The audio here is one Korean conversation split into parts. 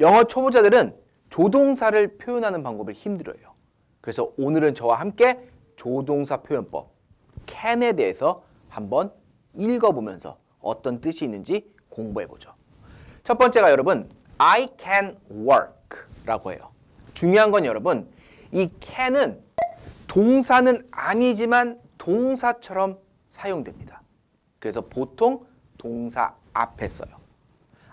영어 초보자들은 조동사를 표현하는 방법을 힘들어요. 그래서 오늘은 저와 함께 조동사 표현법 can에 대해서 한번 읽어보면서 어떤 뜻이 있는지 공부해보죠. 첫 번째가 여러분 I can work 라고 해요. 중요한 건 여러분 이 can은 동사는 아니지만 동사처럼 사용됩니다. 그래서 보통 동사 앞에 써요.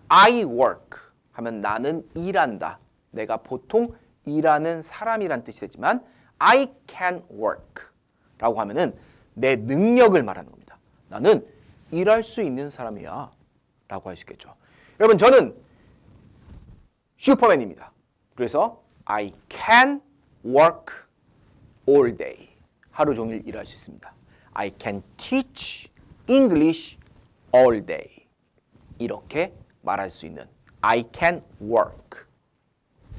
I work 하면 나는 일한다. 내가 보통 일하는 사람이란 뜻이 되지만 I can work 라고 하면은 내 능력을 말하는 겁니다. 나는 일할 수 있는 사람이야 라고 할 수 있겠죠. 여러분 저는 슈퍼맨입니다. 그래서 I can work all day. 하루 종일 일할 수 있습니다. I can teach English all day. 이렇게 말할 수 있는 I can work.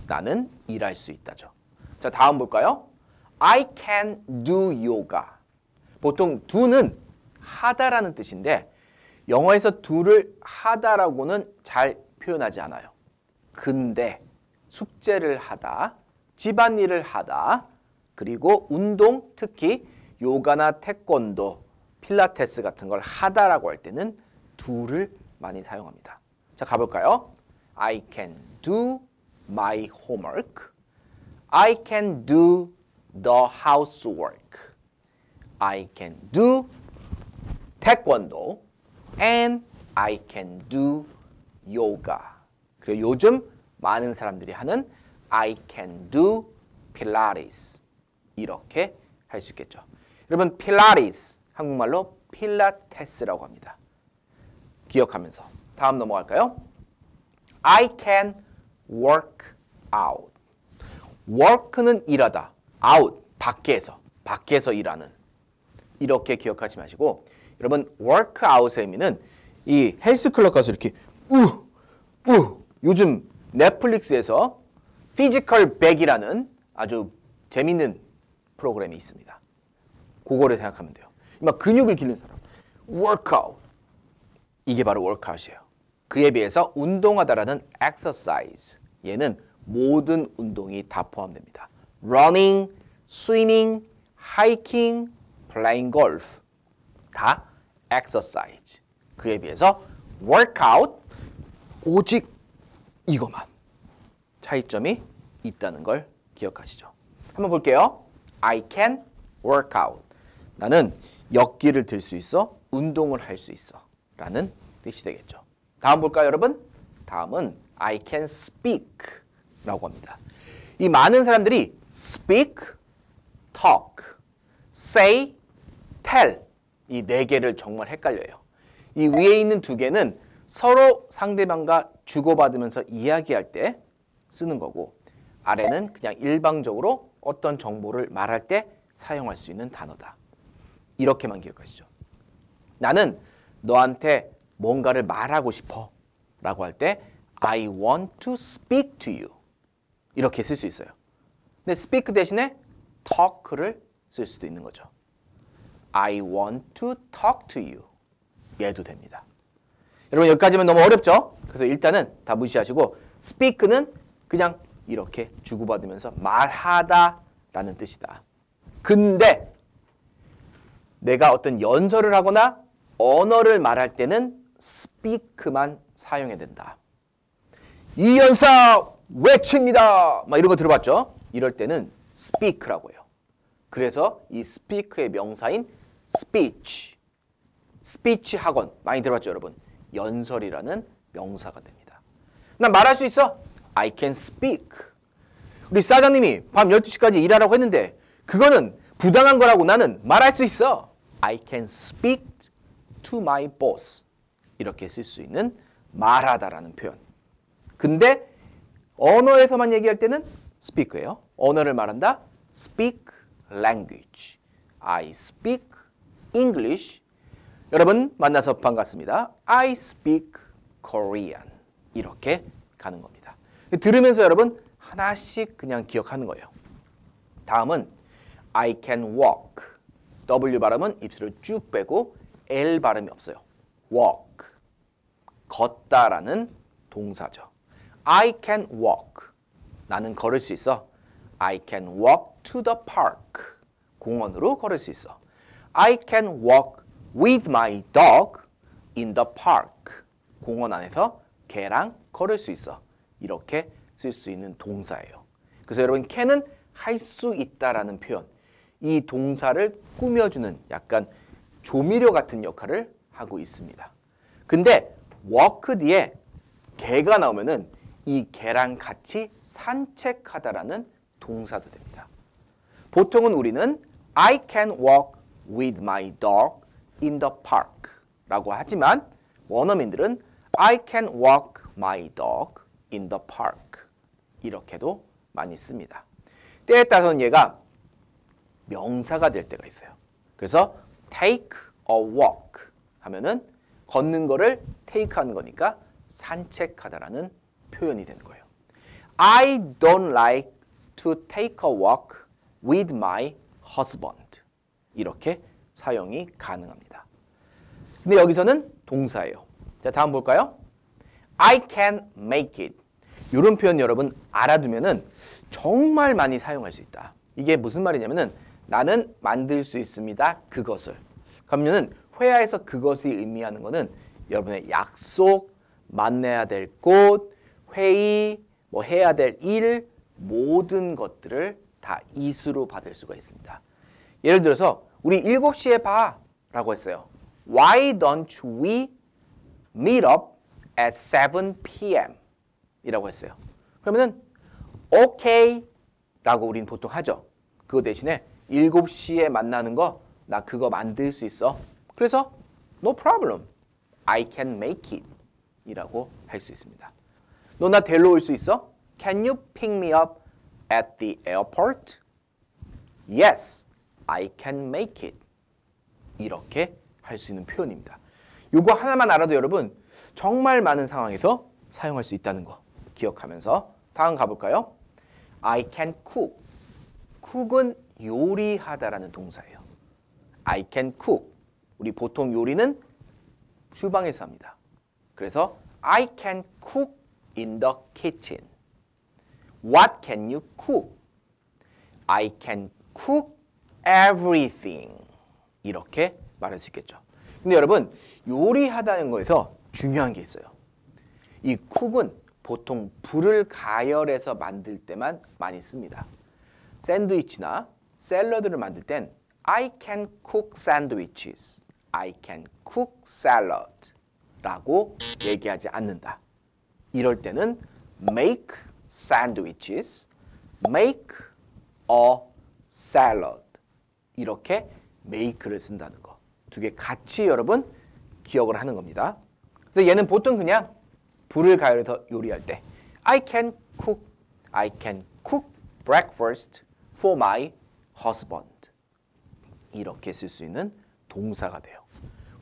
나는 일할 수 있다죠. 자, 다음 볼까요? I can do yoga. 보통 do는 하다라는 뜻인데 영어에서 do를 하다라고는 잘 표현하지 않아요. 근데 숙제를 하다, 집안일을 하다, 그리고 운동, 특히 요가나 태권도, 필라테스 같은 걸 하다라고 할 때는 do를 많이 사용합니다. 자, 가볼까요? I can do my homework. I can do the housework. I can do 태권도 and I can do yoga. 그리고 요즘 많은 사람들이 하는 I can do pilates 이렇게 할 수 있겠죠. 여러분 pilates 한국말로 필라테스라고 합니다. 기억하면서 다음 넘어갈까요? I can work out. work는 일하다. out, 밖에서, 밖에서 일하는. 이렇게 기억하지 마시고 여러분 work out의 의미는 이 헬스 클럽 가서 이렇게 우우 요즘 넷플릭스에서 피지컬 백이라는 아주 재밌는 프로그램이 있습니다. 그거를 생각하면 돼요. 막 근육을 기르는 사람. w o r k 이게 바로 w o r k 이에요 그에 비해서 운동하다라는 exercise 얘는 모든 운동이 다 포함됩니다. running, swimming, hiking, playing golf 다 exercise. 그에 비해서 workout 오직 이것만 차이점이 있다는 걸 기억하시죠. 한번 볼게요. I can work out. 나는 역기를 들 수 있어. 운동을 할 수 있어. 라는 뜻이 되겠죠. 다음 볼까요, 여러분? 다음은 I can speak라고 합니다. 이 많은 사람들이 speak, talk, say, tell 이 네 개를 정말 헷갈려요. 이 위에 있는 두 개는 서로 상대방과 주고받으면서 이야기할 때 쓰는 거고 아래는 그냥 일방적으로 어떤 정보를 말할 때 사용할 수 있는 단어다. 이렇게만 기억하시죠. 나는 너한테 뭔가를 말하고 싶어 라고 할 때 I want to speak to you 이렇게 쓸 수 있어요. 근데 speak 대신에 talk를 쓸 수도 있는 거죠. I want to talk to you 얘도 됩니다. 여러분 여기까지면 너무 어렵죠? 그래서 일단은 다 무시하시고 speak는 그냥 이렇게 주고받으면서 말하다 라는 뜻이다. 근데 내가 어떤 연설을 하거나 언어를 말할 때는 speak만 사용해야 된다. 이연사 외칩니다. 막 이런 거 들어봤죠? 이럴 때는 speak라고 해요. 그래서 이 speak의 명사인 speech, speech 학원 많이 들어봤죠, 여러분? 연설이라는 명사가 됩니다. 나 말할 수 있어? I can speak. 우리 사장님이 밤 12시까지 일하라고 했는데 그거는 부당한 거라고 나는 말할 수 있어. I can speak to my boss. 이렇게 쓸 수 있는 말하다라는 표현. 근데 언어에서만 얘기할 때는 speak예요. 언어를 말한다. speak language. I speak English. 여러분 만나서 반갑습니다. I speak Korean. 이렇게 가는 겁니다. 들으면서 여러분 하나씩 그냥 기억하는 거예요. 다음은 I can walk. W 발음은 입술을 쭉 빼고 L 발음이 없어요. walk. 걷다라는 동사죠. I can walk. 나는 걸을 수 있어. I can walk to the park. 공원으로 걸을 수 있어. I can walk with my dog in the park. 공원 안에서 개랑 걸을 수 있어. 이렇게 쓸 수 있는 동사예요. 그래서 여러분 can은 할 수 있다라는 표현. 이 동사를 꾸며주는 약간 조미료 같은 역할을 하고 있습니다. 근데 워크 뒤에 개가 나오면은 이 개랑 같이 산책하다라는 동사도 됩니다. 보통은 우리는 I can walk with my dog in the park 라고 하지만 원어민들은 I can walk my dog in the park 이렇게도 많이 씁니다. 때에 따라서는 얘가 명사가 될 때가 있어요. 그래서 take a walk 하면은 걷는 거를 테이크하는 거니까 산책하다라는 표현이 되는 거예요. I don't like to take a walk with my husband. 이렇게 사용이 가능합니다. 근데 여기서는 동사예요. 자, 다음 볼까요? I can make it. 이런 표현 여러분 알아두면은 정말 많이 사용할 수 있다. 이게 무슨 말이냐면은 나는 만들 수 있습니다. 그것을. 그러면은 회화에서 그것이 의미하는 것은 여러분의 약속, 만나야 될 곳, 회의, 뭐 해야 될 일, 모든 것들을 다 이수로 받을 수가 있습니다. 예를 들어서 우리 7시에 봐 라고 했어요. Why don't we meet up at 7 p.m. 이라고 했어요. 그러면은 오케이 라고 우린 보통 하죠. 그거 대신에 7시에 만나는 거 나 그거 만들 수 있어 그래서 no problem. I can make it 이라고 할 수 있습니다. 너 나데리올수 있어? Can you pick me up at the airport? Yes, I can make it. 이렇게 할 수 있는 표현입니다. 요거 하나만 알아도 여러분 정말 많은 상황에서 사용할 수 있다는 거 기억하면서 다음 가볼까요? I can cook. cook은 요리하다라는 동사예요. I can cook. 우리 보통 요리는 주방에서 합니다. 그래서 I can cook in the kitchen. What can you cook? I can cook everything. 이렇게 말할 수 있겠죠. 근데 여러분 요리하다는 거에서 중요한 게 있어요. 이 c o o k 은 보통 불을 가열해서 만들 때만 많이 씁니다. 샌드위치나 샐러드를 만들 땐 I can cook sandwiches. I can cook salad 라고 얘기하지 않는다. 이럴 때는 make sandwiches, make a salad 이렇게 make를 쓴다는 거. 두 개 같이 여러분 기억을 하는 겁니다. 그래서 얘는 보통 그냥 불을 가열해서 요리할 때 I can cook, I can cook breakfast for my husband 이렇게 쓸 수 있는 동사가 돼요.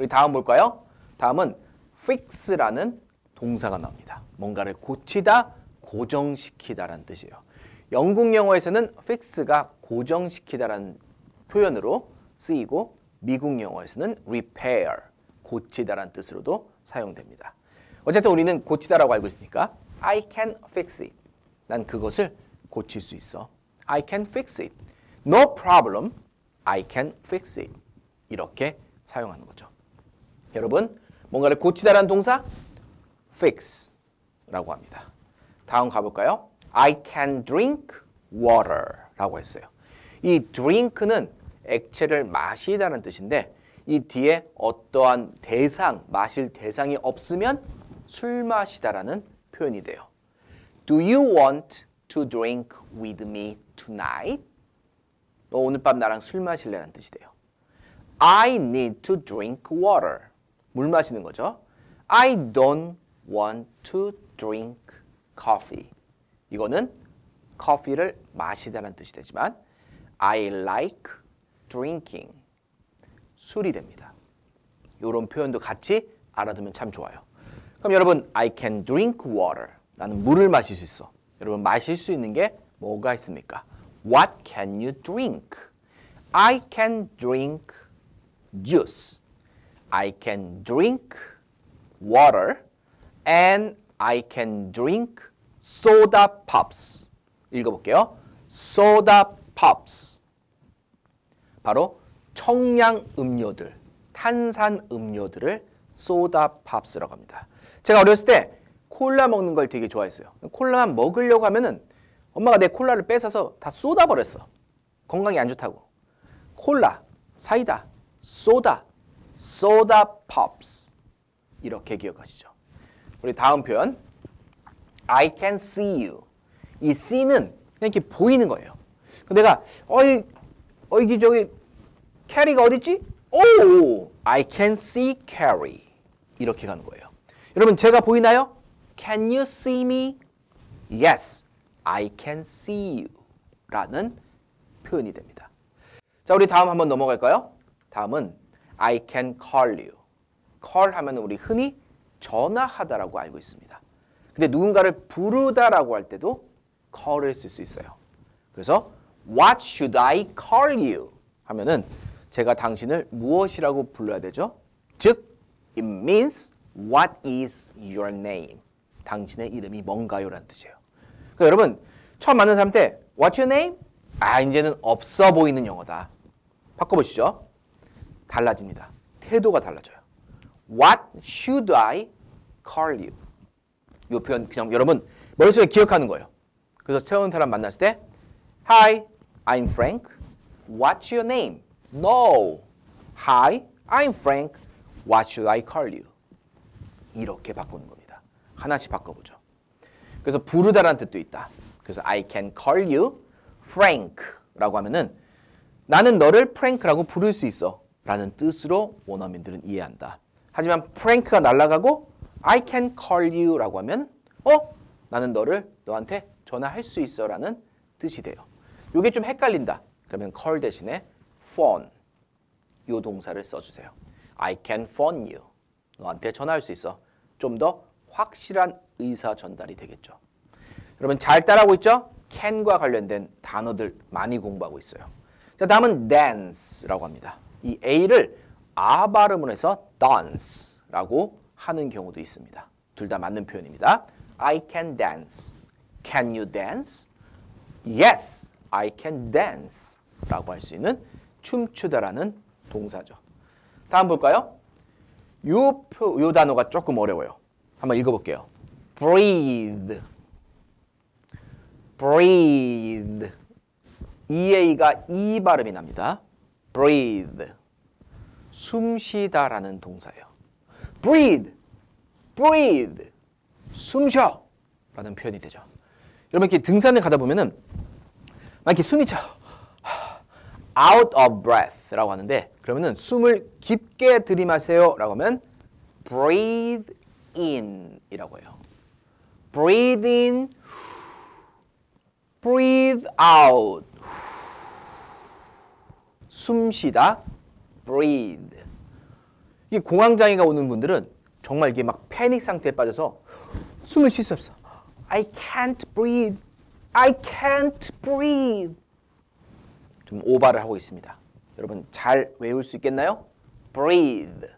우리 다음 볼까요? 다음은 fix라는 동사가 나옵니다. 뭔가를 고치다, 고정시키다라는 뜻이에요. 영국 영어에서는 fix가 고정시키다라는 표현으로 쓰이고 미국 영어에서는 repair, 고치다라는 뜻으로도 사용됩니다. 어쨌든 우리는 고치다라고 알고 있으니까 I can fix it. 난 그것을 고칠 수 있어. I can fix it. No problem. I can fix it. 이렇게 사용하는 거죠. 여러분 뭔가를 고치다라는 동사 fix라고 합니다. 다음 가볼까요? I can drink water라고 했어요. 이 drink는 액체를 마시다는 뜻인데 이 뒤에 어떠한 대상, 마실 대상이 없으면 술 마시다라는 표현이 돼요. Do you want to drink with me tonight? 너 오늘 밤 나랑 술 마실래라는 뜻이 돼요. I need to drink water. 물 마시는 거죠. I don't want to drink coffee. 이거는 커피를 마시다는 뜻이 되지만 I like drinking. 술이 됩니다. 이런 표현도 같이 알아두면 참 좋아요. 그럼 여러분 I can drink water. 나는 물을 마실 수 있어. 여러분 마실 수 있는 게 뭐가 있습니까? What can you drink? I can drink juice. I can drink water and I can drink soda pops. 읽어볼게요. soda pops. 바로 청량 음료들, 탄산 음료들을 soda pops라고 합니다. 제가 어렸을 때 콜라 먹는 걸 되게 좋아했어요. 콜라만 먹으려고 하면은 엄마가 내 콜라를 뺏어서 다 쏟아버렸어. 건강이안 좋다고. 콜라, 사이다, 소다 soda pops 이렇게 기억하시죠. 우리 다음 표현 I can see you 이 see는 이렇게 보이는 거예요. 내가 어이 어이 저기 캐리가 어딨지? 오, I can see Carrie 이렇게 가는 거예요. 여러분 제가 보이나요? Can you see me? Yes, I can see you 라는 표현이 됩니다. 자, 우리 다음 한번 넘어갈까요? 다음은 I can call you. call 하면 우리 흔히 전화하다라고 알고 있습니다. 근데 누군가를 부르다라고 할 때도 call을 쓸 수 있어요. 그래서 what should I call you? 하면은 제가 당신을 무엇이라고 불러야 되죠? 즉 it means what is your name? 당신의 이름이 뭔가요? 라는 뜻이에요. 그러니까 여러분 처음 만난 사람 한테 what's your name? 아 이제는 없어 보이는 영어다. 바꿔보시죠. 달라집니다. 태도가 달라져요. What should I call you? 이 표현 그냥 여러분 머릿속에 기억하는 거예요. 그래서 새로운 사람 만났을 때 Hi, I'm Frank. What's your name? No. Hi, I'm Frank. What should I call you? 이렇게 바꾸는 겁니다. 하나씩 바꿔보죠. 그래서 부르다라는 뜻도 있다. 그래서 I can call you Frank라고 하면은 나는 너를 프랭크라고 부를 수 있어. 라는 뜻으로 원어민들은 이해한다. 하지만 프랭크가 날아가고 I can call you 라고 하면 어? 나는 너를 너한테 전화할 수 있어 라는 뜻이 돼요. 이게 좀 헷갈린다. 그러면 call 대신에 phone 이 동사를 써주세요. I can phone you. 너한테 전화할 수 있어. 좀 더 확실한 의사 전달이 되겠죠. 여러분 잘 따라하고 있죠? can과 관련된 단어들 많이 공부하고 있어요. 자 다음은 dance라고 합니다. 이 A를 아발음으로 해서 dance라고 하는 경우도 있습니다. 둘 다 맞는 표현입니다. I can dance. Can you dance? Yes, I can dance. 라고 할 수 있는 춤추다라는 동사죠. 다음 볼까요? 요, 표, 요 단어가 조금 어려워요. 한번 읽어볼게요. breathe, breathe. EA가 E 발음이 납니다. breathe. 숨 쉬다라는 동사예요. breathe. breathe. 숨 쉬어. 라는 표현이 되죠. 여러분 이렇게 등산을 가다 보면은 막 이렇게 숨이 차 out of breath라고 하는데 그러면은 숨을 깊게 들이마세요라고 하면 breathe in이라고 해요. breathe in breathe out 숨쉬다 breathe. 이 공황 장애가 오는 분들은 정말 이게 막 패닉 상태에 빠져서 숨을 쉴 수 없어. I can't breathe. I can't breathe. 좀 오바를 하고 있습니다. 여러분 잘 외울 수 있겠나요? breathe.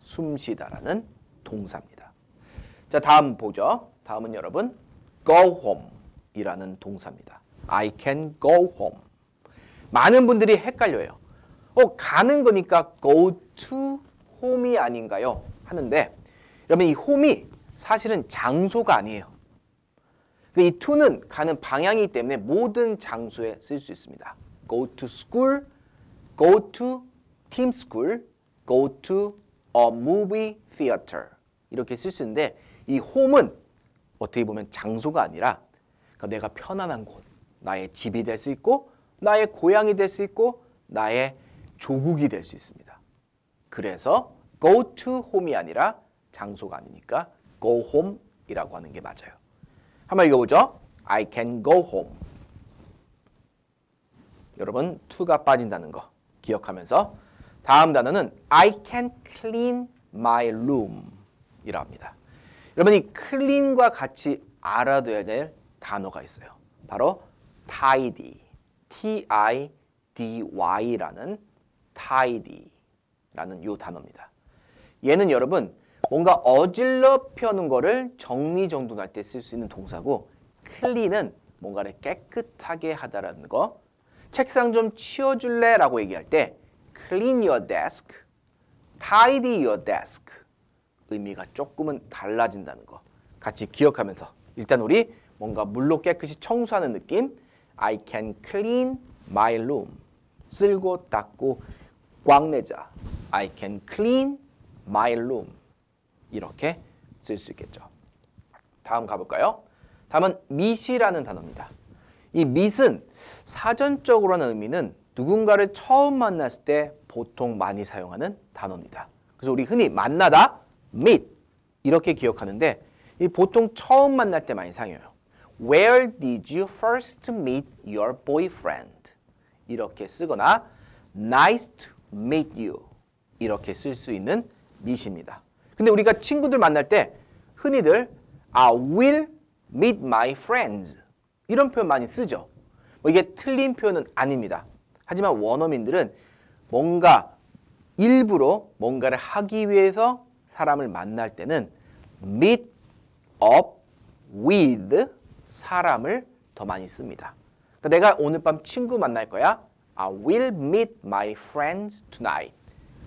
숨쉬다라는 동사입니다. 자, 다음 보죠. 다음은 여러분 go home이라는 동사입니다. I can go home. 많은 분들이 헷갈려요. 어, 가는 거니까 go to home이 아닌가요? 하는데 여러분 이 home이 사실은 장소가 아니에요. 그러니까 이 to는 가는 방향이기 때문에 모든 장소에 쓸 수 있습니다. go to school, go to team school, go to a movie theater 이렇게 쓸 수 있는데 이 홈은 어떻게 보면 장소가 아니라 그러니까 내가 편안한 곳, 나의 집이 될 수 있고 나의 고향이 될 수 있고 나의 조국이 될 수 있습니다. 그래서 go to home이 아니라 장소가 아니니까 go home이라고 하는 게 맞아요. 한 번 읽어보죠. I can go home. 여러분 to가 빠진다는 거 기억하면서 다음 단어는 I can clean my room 이랍니다. 여러분 이 clean과 같이 알아둬야 될 단어가 있어요. 바로 tidy. tidy라는 tidy라는 요 단어입니다. 얘는 여러분 뭔가 어질러펴는 거를 정리정돈할 때 쓸 수 있는 동사고 클린은 뭔가를 깨끗하게 하다라는 거 책상 좀 치워줄래? 라고 얘기할 때 clean your desk, tidy your desk 의미가 조금은 달라진다는 거 같이 기억하면서 일단 우리 뭔가 물로 깨끗이 청소하는 느낌 I can clean my room. 쓸고 닦고 광내자. I can clean my room. 이렇게 쓸 수 있겠죠. 다음 가볼까요? 다음은 미시라는 단어입니다. 이 밑은 사전적으로는 의미는 누군가를 처음 만났을 때 보통 많이 사용하는 단어입니다. 그래서 우리 흔히 만나다, meet 이렇게 기억하는데 이 보통 처음 만날 때 많이 사용해요. Where did you first meet your boyfriend? 이렇게 쓰거나 Nice to meet you 이렇게 쓸 수 있는 미시입니다 근데 우리가 친구들 만날 때 흔히들 I will meet my friends 이런 표현 많이 쓰죠. 뭐 이게 틀린 표현은 아닙니다. 하지만 원어민들은 뭔가 일부러 뭔가를 하기 위해서 사람을 만날 때는 meet up with 사람을 더 많이 씁니다. 그러니까 내가 오늘 밤 친구 만날 거야. I will meet my friends tonight.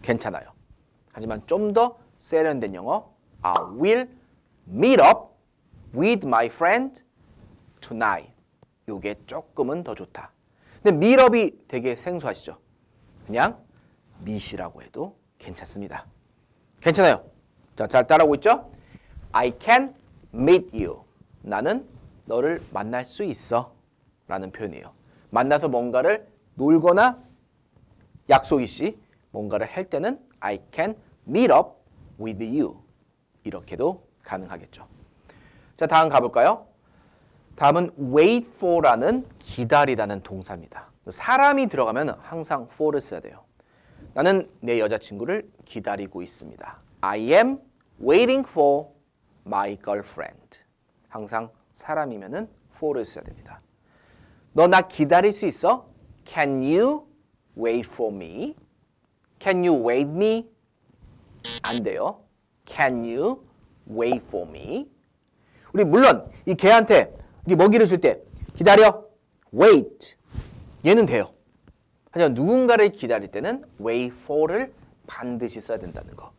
괜찮아요. 하지만 좀 더 세련된 영어 I will meet up with my friend tonight. 요게 조금은 더 좋다. 근데 meet up이 되게 생소하시죠? 그냥 meet이라고 해도 괜찮습니다. 괜찮아요. 자, 잘 따라오고 있죠? I can meet you. 나는 너를 만날 수 있어 라는 표현이에요. 만나서 뭔가를 놀거나 약속이 시 뭔가를 할 때는 I can meet up with you 이렇게도 가능하겠죠. 자 다음 가볼까요? 다음은 wait for라는 기다리다는 동사입니다. 사람이 들어가면 항상 for를 써야 돼요. 나는 내 여자친구를 기다리고 있습니다. I am waiting for my girlfriend. 항상 사람이면은 for를 써야 됩니다. 너 나 기다릴 수 있어? Can you wait for me? Can you wait me? 안 돼요. Can you wait for me? 우리 물론 이 개한테 먹이를 줄 때 기다려, wait 얘는 돼요. 하지만 누군가를 기다릴 때는 wait for를 반드시 써야 된다는 거.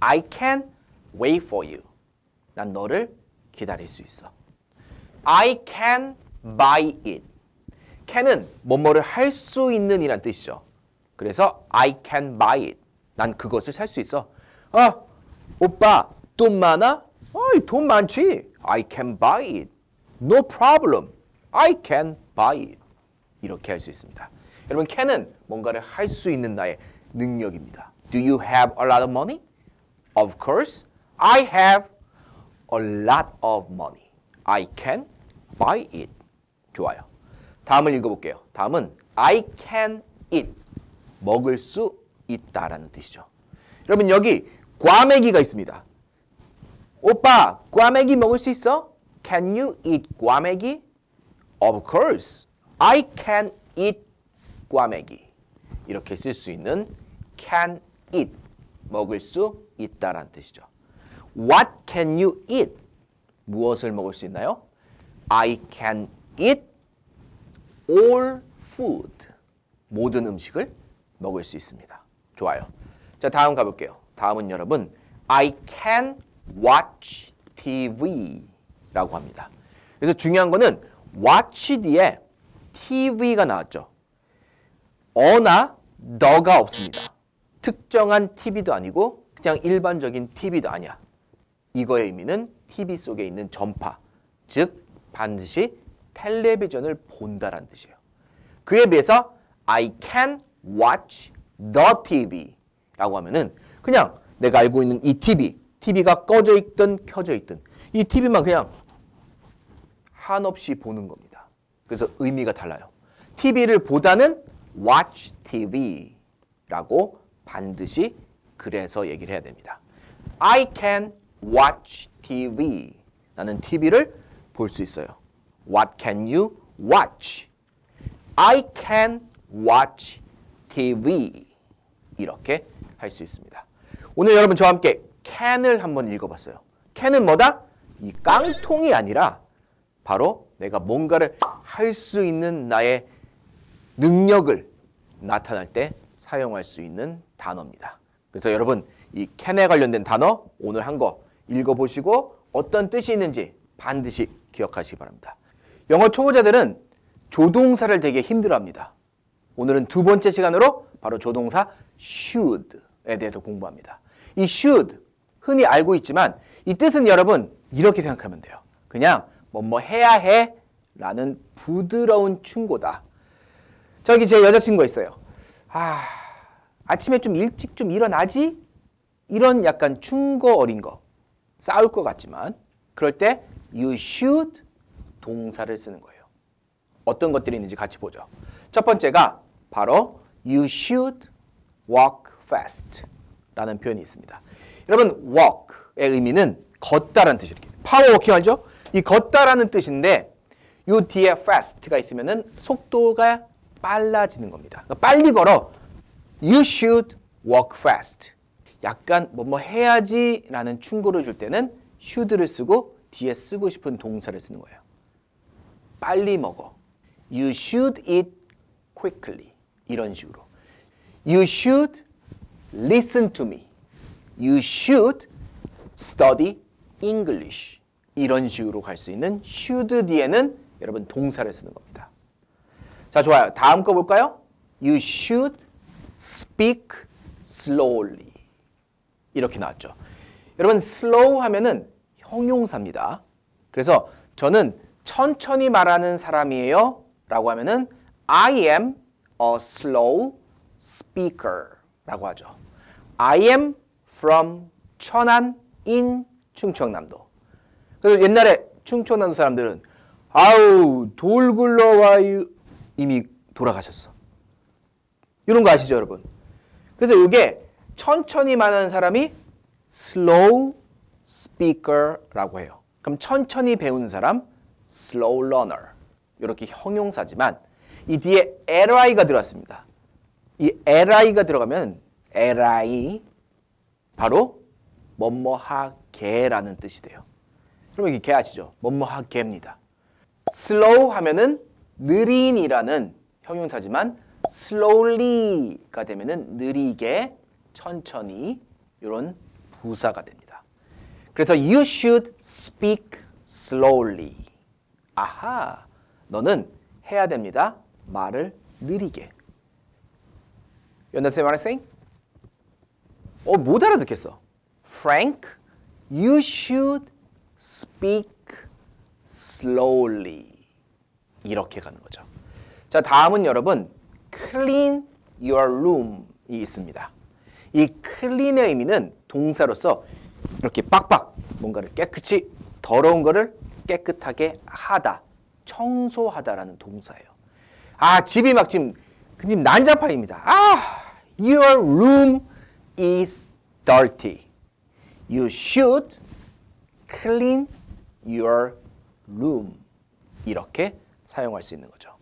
I can wait for you. 난 너를 기다릴 수 있어. I can buy it. can은 뭐뭐를 할 수 있는 이란 뜻이죠. 그래서 I can buy it. 난 그것을 살 수 있어. 아, 오빠 돈 많아? 어이, 돈 많지. I can buy it. No problem. I can buy it. 이렇게 할 수 있습니다. 여러분 can은 뭔가를 할 수 있는 나의 능력입니다. Do you have a lot of money? Of course. I have a lot of money. I can buy it. 좋아요. 다음을 읽어볼게요. 다음은 I can eat. 먹을 수 있다라는 뜻이죠. 여러분 여기 과메기가 있습니다. 오빠 과메기 먹을 수 있어? Can you eat 과메기? Of course. I can eat 과메기. 이렇게 쓸 수 있는 can eat. 먹을 수 있다라는 뜻이죠. What can you eat? 무엇을 먹을 수 있나요? I can eat all food. 모든 음식을 먹을 수 있습니다. 좋아요. 자, 다음 가볼게요. 다음은 여러분, I can watch TV라고 합니다. 그래서 중요한 거는 watch 뒤에 TV가 나왔죠. 어나 너가 없습니다. 특정한 TV도 아니고 그냥 일반적인 TV도 아니야. 이거의 의미는 TV 속에 있는 전파, 즉 반드시 텔레비전을 본다라는 뜻이에요. 그에 비해서 I can watch the TV라고 하면은 그냥 내가 알고 있는 이 TV, TV가 꺼져 있든 켜져 있든 이 TV만 그냥 한없이 보는 겁니다. 그래서 의미가 달라요. TV를 보다는 watch TV라고 반드시 그래서 얘기를 해야 됩니다. I can watch TV. 나는 TV를 볼수 있어요. What can you watch? I can watch TV. 이렇게 할 수 있습니다. 오늘 여러분 저와 함께 can을 한번 읽어봤어요. can은 뭐다? 이 깡통이 아니라 바로 내가 뭔가를 할 수 있는 나의 능력을 나타날 때 사용할 수 있는 단어입니다. 그래서 여러분 이 캔에 관련된 단어 오늘 한 거 읽어보시고 어떤 뜻이 있는지 반드시 기억하시기 바랍니다. 영어 초보자들은 조동사를 되게 힘들어합니다. 오늘은 두 번째 시간으로 바로 조동사 should에 대해서 공부합니다. 이 should 흔히 알고 있지만 이 뜻은 여러분 이렇게 생각하면 돼요. 그냥 뭐뭐 뭐 해야 해 라는 부드러운 충고다. 저기 제 여자친구가 있어요. 아, 아침에 좀 일찍 좀 일어나지? 이런 약간 충고 어린 거. 싸울 것 같지만 그럴 때 you should 동사를 쓰는 거예요. 어떤 것들이 있는지 같이 보죠. 첫 번째가 바로 you should walk fast 라는 표현이 있습니다. 여러분 walk의 의미는 걷다라는 뜻이에요. 파워워킹 알죠? 이 걷다라는 뜻인데 요 뒤에 fast가 있으면 은 속도가 빨라지는 겁니다. 그러니까 빨리 걸어. You should walk fast. 약간 뭐 뭐 해야지 라는 충고를 줄 때는 should를 쓰고 뒤에 쓰고 싶은 동사를 쓰는 거예요. 빨리 먹어. You should eat quickly. 이런 식으로. You should listen to me. You should study English. 이런 식으로 갈수 있는 should 뒤에는 여러분 동사를 쓰는 겁니다. 자, 좋아요. 다음 거 볼까요? You should speak slowly. 이렇게 나왔죠. 여러분 slow 하면은 형용사입니다. 그래서 저는 천천히 말하는 사람이에요 라고 하면은 I am a slow speaker 라고 하죠. I am from 천안 in 충청남도. 그래서 옛날에 충청남도 사람들은 아우 돌굴러와유 이미 돌아가셨어. 이런 거 아시죠 여러분? 그래서 이게 천천히 말하는 사람이 slow speaker라고 해요. 그럼 천천히 배우 사람 slow learner 이렇게 형용사지만 이 뒤에 li가 들어왔습니다. 이 li가 들어가면 li 바로 뭐뭐하게라는 뜻이 돼요. 여러분 이게 개 아시죠? 뭐뭐하게입니다. slow 하면은 느린이라는 형용사지만 slowly가 되면은 느리게 천천히 이런 부사가 됩니다. 그래서 you should speak slowly. 아하, 너는 해야 됩니다. 말을 느리게. You understand what I'm saying? 어, 못 알아듣겠어. Frank, you should speak slowly. 이렇게 가는 거죠. 자, 다음은 여러분 clean your room이 있습니다. 이 clean의 의미는 동사로서 이렇게 빡빡 뭔가를 깨끗이 더러운 거를 깨끗하게 하다 청소하다라는 동사예요. 아 집이 막 지금 지금 난장판입니다. 아 your room is dirty. You should clean your room. 이렇게 사용할 수 있는 거죠.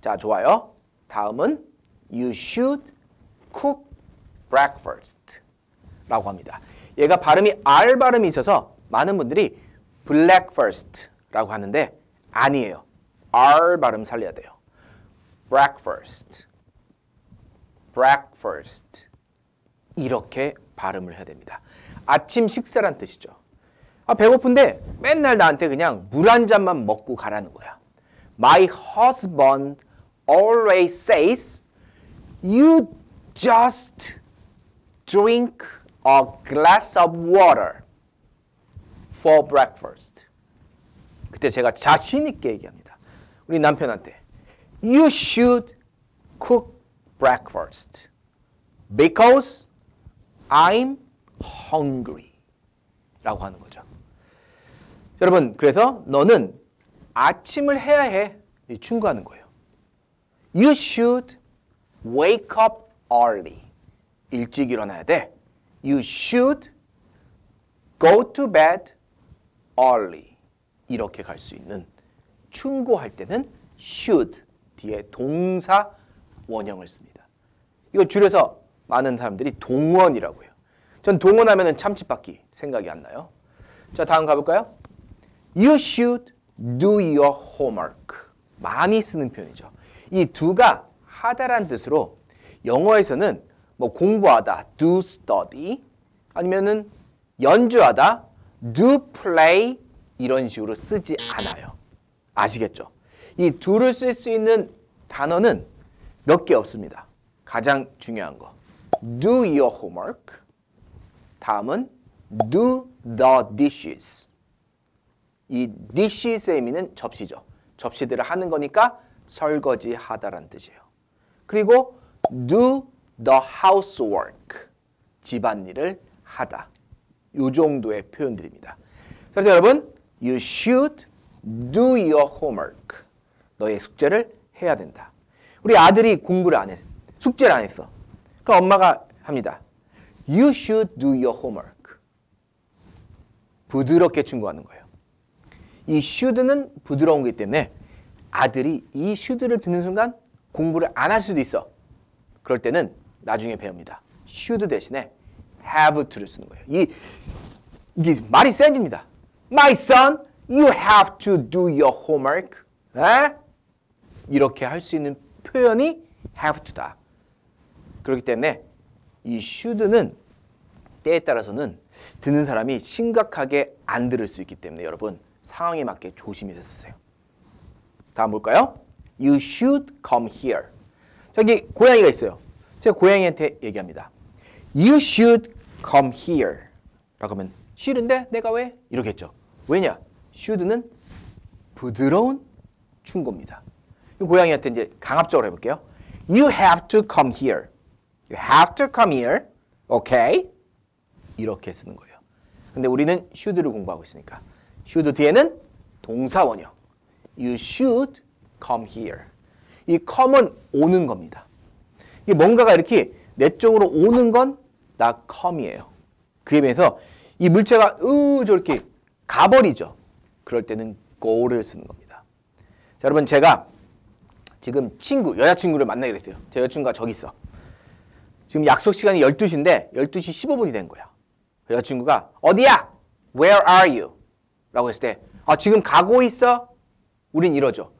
자, 좋아요. 다음은 you should cook breakfast 라고 합니다. 얘가 발음이 R 발음이 있어서 많은 분들이 블랙퍼스트라고 하는데 아니에요. R 발음 살려야 돼요. breakfast, breakfast 이렇게 발음을 해야 됩니다. 아침 식사란 뜻이죠. 아, 배고픈데 맨날 나한테 그냥 물 한 잔만 먹고 가라는 거야. My husband always says you just drink a glass of water for breakfast. 그때 제가 자신 있게 얘기합니다. 우리 남편한테 You should cook breakfast because I'm hungry 라고 하는 거죠. 여러분 그래서 너는 아침을 해야 해 충고하는 거예요. You should wake up early 일찍 일어나야 돼. You should go to bed early. 이렇게 갈 수 있는 충고할 때는 should 뒤에 동사 원형을 씁니다. 이거 줄여서 많은 사람들이 동원이라고 해요. 전 동원하면 은참치밖기 생각이 안 나요. 자 다음 가볼까요? You should do your homework. 많이 쓰는 표현이죠. 이 두가 하다란 뜻으로 영어에서는 뭐 공부하다 do study 아니면은 연주하다 do play 이런 식으로 쓰지 않아요. 아시겠죠? 이 do를 쓸 수 있는 단어는 몇 개 없습니다. 가장 중요한 거 do your homework 다음은 do the dishes 이 dishes의 의미는 접시죠. 접시들을 하는 거니까 설거지하다라는 뜻이에요. 그리고 do the housework 집안일을 하다. 요 정도의 표현들입니다. 그래서 여러분 you should do your homework. 너의 숙제를 해야 된다. 우리 아들이 공부를 안 해. 숙제를 안 했어. 그럼 엄마가 합니다. You should do your homework. 부드럽게 충고하는 거예요. 이 should는 부드러운 거기 때문에 아들이 이 should를 듣는 순간 공부를 안 할 수도 있어. 그럴 때는 나중에 배웁니다. should 대신에 have to를 쓰는 거예요. 이, 이 말이 센집니다. My son, you have to do your homework. 에? 이렇게 할 수 있는 표현이 have to다. 그렇기 때문에 이 should는 때에 따라서는 듣는 사람이 심각하게 안 들을 수 있기 때문에 여러분 상황에 맞게 조심해서 쓰세요. 다음 볼까요? You should come here. 저기 고양이가 있어요. 제가 고양이한테 얘기합니다. You should come here. 라고 하면 싫은데 내가 왜? 이러겠죠. 왜냐? should는 부드러운 충고입니다. 고양이한테 이제 강압적으로 해볼게요. You have to come here. You have to come here. Okay? 이렇게 쓰는 거예요. 근데 우리는 should를 공부하고 있으니까 should 뒤에는 동사 원형. You should come here. 이 come은 오는 겁니다. 이게 뭔가가 이렇게 내 쪽으로 오는 건나 컴이에요. 그에 비해서 이 물체가 으 저렇게 가버리죠. 그럴 때는 go를 쓰는 겁니다. 자, 여러분 제가 지금 친구, 여자친구를 만나기로 했어요. 제 여자친구가 저기 있어. 지금 약속 시간이 12시인데 12시 15분이 된 거야. 그 여자친구가 어디야? Where are you? 라고 했을 때 아, 지금 가고 있어? 우린 이러죠.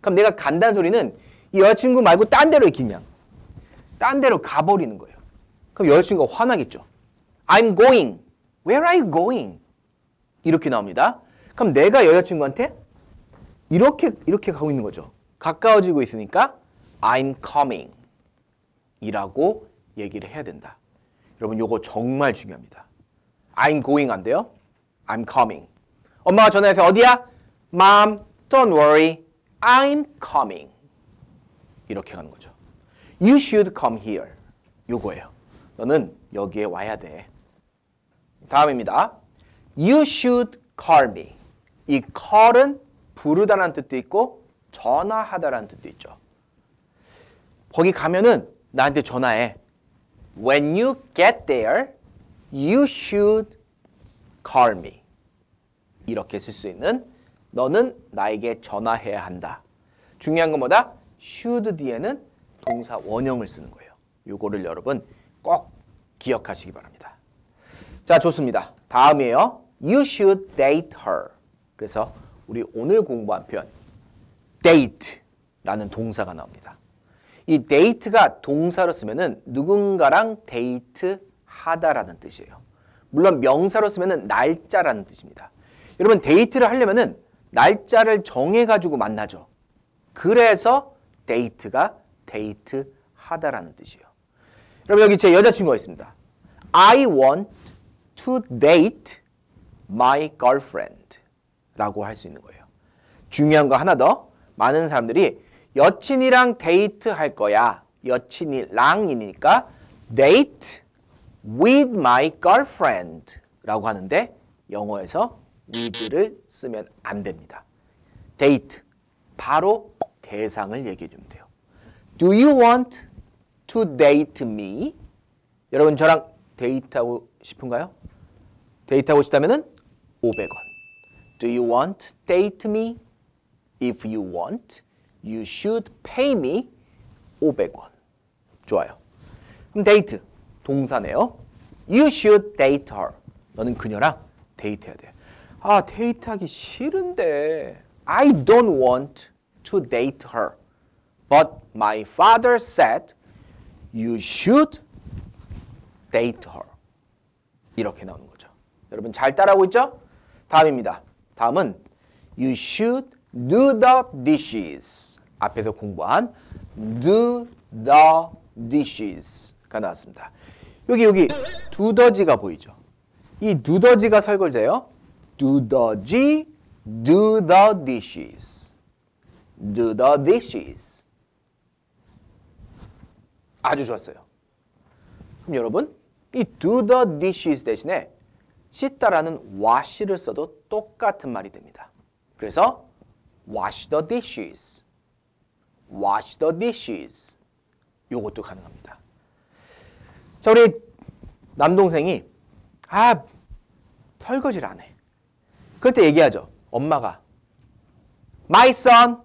그럼 내가 간다는 소리는 이 여자친구 말고 딴 데로 있겠냐. 딴 데로 가버리는 거예요. 그럼 여자친구가 화나겠죠. I'm going. Where are you going? 이렇게 나옵니다. 그럼 내가 여자친구한테 이렇게 이렇게 가고 있는 거죠. 가까워지고 있으니까 I'm coming 이라고 얘기를 해야 된다. 여러분 요거 정말 중요합니다. I'm going 안 돼요? I'm coming. 엄마가 전화해서 어디야? Mom, don't worry. I'm coming. 이렇게 가는 거죠. You should come here. 요거예요. 너는 여기에 와야 돼. 다음입니다. You should call me. 이 call은 부르다라는 뜻도 있고 전화하다라는 뜻도 있죠. 거기 가면은 나한테 전화해. When you get there, you should call me. 이렇게 쓸 수 있는 너는 나에게 전화해야 한다. 중요한 건 뭐다? should 뒤에는 동사 원형을 쓰는 거예요. 요거를 여러분 꼭 기억하시기 바랍니다. 자, 좋습니다. 다음이에요. You should date her. 그래서 우리 오늘 공부한 표현 date라는 동사가 나옵니다. 이 date가 동사로 쓰면은 누군가랑 데이트 하다라는 뜻이에요. 물론 명사로 쓰면은 날짜라는 뜻입니다. 여러분 데이트를 하려면은 날짜를 정해 가지고 만나죠. 그래서 데이트가 데이트하다라는 뜻이에요. 여러분 여기 제 여자친구가 있습니다. I want to date my girlfriend 라고 할 수 있는 거예요. 중요한 거 하나 더 많은 사람들이 여친이랑 데이트 할 거야. 여친이랑이니까 date with my girlfriend 라고 하는데 영어에서 with를 쓰면 안 됩니다. 데이트 바로 대상을 얘기해 줍니다. Do you want to date me? 여러분 저랑 데이트하고 싶은가요? 데이트하고 싶다면 500원. Do you want date me? If you want, you should pay me 500원. 좋아요. 그럼 데이트 동사네요. You should date her. 너는 그녀랑 데이트해야 돼. 아 데이트하기 싫은데 I don't want to date her. But my father said you should date her. 이렇게 나오는 거죠. 여러분 잘 따라하고 있죠? 다음입니다. 다음은 you should do the dishes. 앞에서 공부한 do the dishes가 나왔습니다. 여기 여기 두더지가 보이죠? 이 두더지가 설거지예요. 두더지 do the dishes. do the dishes. 아주 좋았어요. 그럼 여러분 이 do the dishes 대신에 씻다라는 wash를 써도 똑같은 말이 됩니다. 그래서 wash the dishes, wash the dishes 요것도 가능합니다. 자 우리 남동생이 아 설거지를 안 해. 그럴 때 얘기하죠. 엄마가 My son,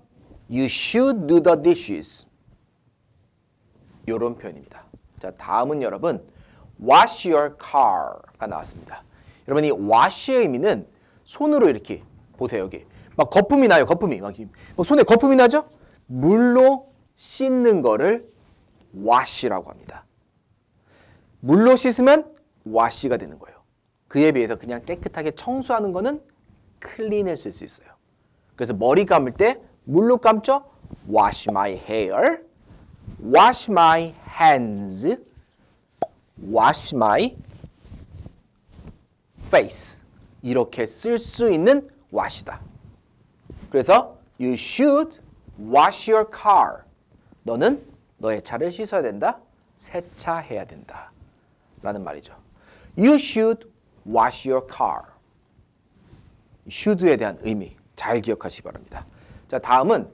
you should do the dishes. 이런 표현입니다. 자, 다음은 여러분 wash your car가 나왔습니다. 여러분 이 wash의 의미는 손으로 이렇게 보세요 여기 막 거품이 나요 거품이 막, 뭐 손에 거품이 나죠? 물로 씻는 거를 wash라고 합니다. 물로 씻으면 wash가 되는 거예요. 그에 비해서 그냥 깨끗하게 청소하는 거는 clean을 쓸수 있어요. 그래서 머리 감을 때 물로 감죠? wash my hair wash my hands, wash my face 이렇게 쓸 수 있는 wash다. 그래서 you should wash your car. 너는 너의 차를 씻어야 된다. 세차해야 된다. 라는 말이죠. You should wash your car. should에 대한 의미 잘 기억하시기 바랍니다. 자, 다음은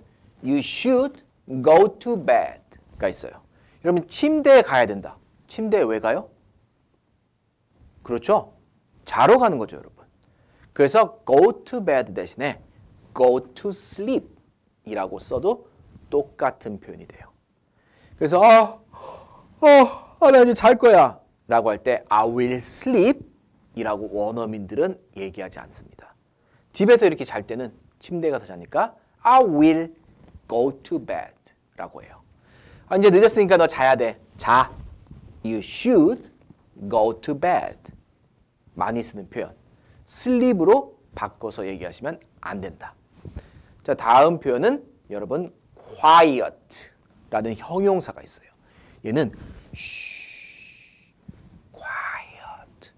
you should go to bed. 가 있어요. 여러분 침대에 가야 된다. 침대에 왜 가요? 그렇죠? 자러 가는 거죠, 여러분. 그래서 go to bed 대신에 go to sleep 이라고 써도 똑같은 표현이 돼요. 그래서 아, 어, 아, 나 이제 잘 거야 라고 할 때 I will sleep 이라고 원어민들은 얘기하지 않습니다. 집에서 이렇게 잘 때는 침대 가서 자니까 I will go to bed 라고 해요. 아, 이제 늦었으니까 너 자야 돼. 자. You should go to bed. 많이 쓰는 표현. sleep으로 바꿔서 얘기하시면 안 된다. 자, 다음 표현은 여러분 quiet라는 형용사가 있어요. 얘는 쉬, quiet,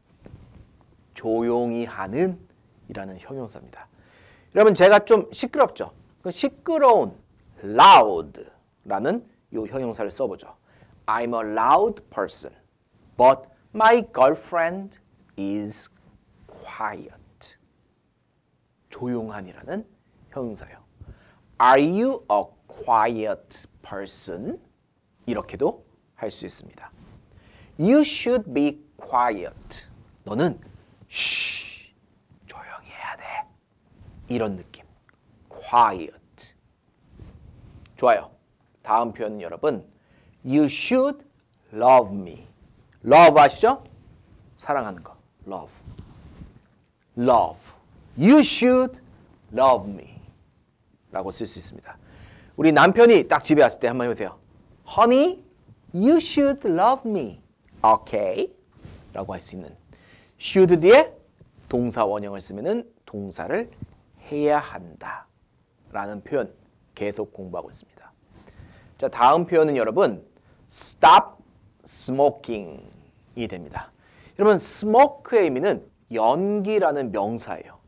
조용히 하는 이라는 형용사입니다. 여러분 제가 좀 시끄럽죠? 그 시끄러운 loud라는 요 형용사를 써보죠. I'm a loud person, but my girlfriend is quiet. 조용한이라는 형용사요. Are you a quiet person? 이렇게도 할 수 있습니다. You should be quiet. 너는 쉬 조용히 해야 돼. 이런 느낌. quiet. 좋아요. 다음 표현 여러분 You should love me. love 아시죠? 사랑하는 거. love. love. You should love me. 라고 쓸 수 있습니다. 우리 남편이 딱 집에 왔을 때 한번 해보세요. Honey, you should love me. Okay. 라고 할 수 있는 should 뒤에 동사 원형을 쓰면 동사를 해야 한다. 라는 표현 계속 공부하고 있습니다. 자, 다음 표현은 여러분 stop smoking이 됩니다. 여러분 smoke의 의미는 연기라는 명사예요.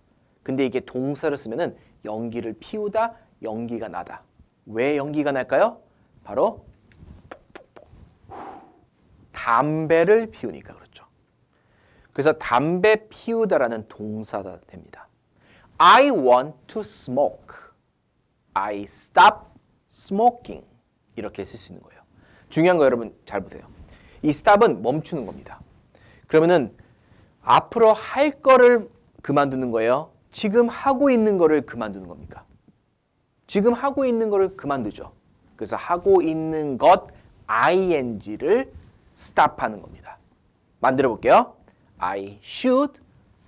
근데 이게 동사를 쓰면은 연기를 피우다, 연기가 나다. 왜 연기가 날까요? 바로 담배를 피우니까 그렇죠. 그래서 담배 피우다라는 동사가 됩니다. I want to smoke. I stop smoking. 이렇게 쓸 수 있는 거예요. 중요한 거 여러분 잘 보세요. 이 stop은 멈추는 겁니다. 그러면은 앞으로 할 거를 그만두는 거예요? 지금 하고 있는 거를 그만두는 겁니까? 지금 하고 있는 거를 그만두죠. 그래서 하고 있는 것 ing를 stop하는 겁니다. 만들어 볼게요. I should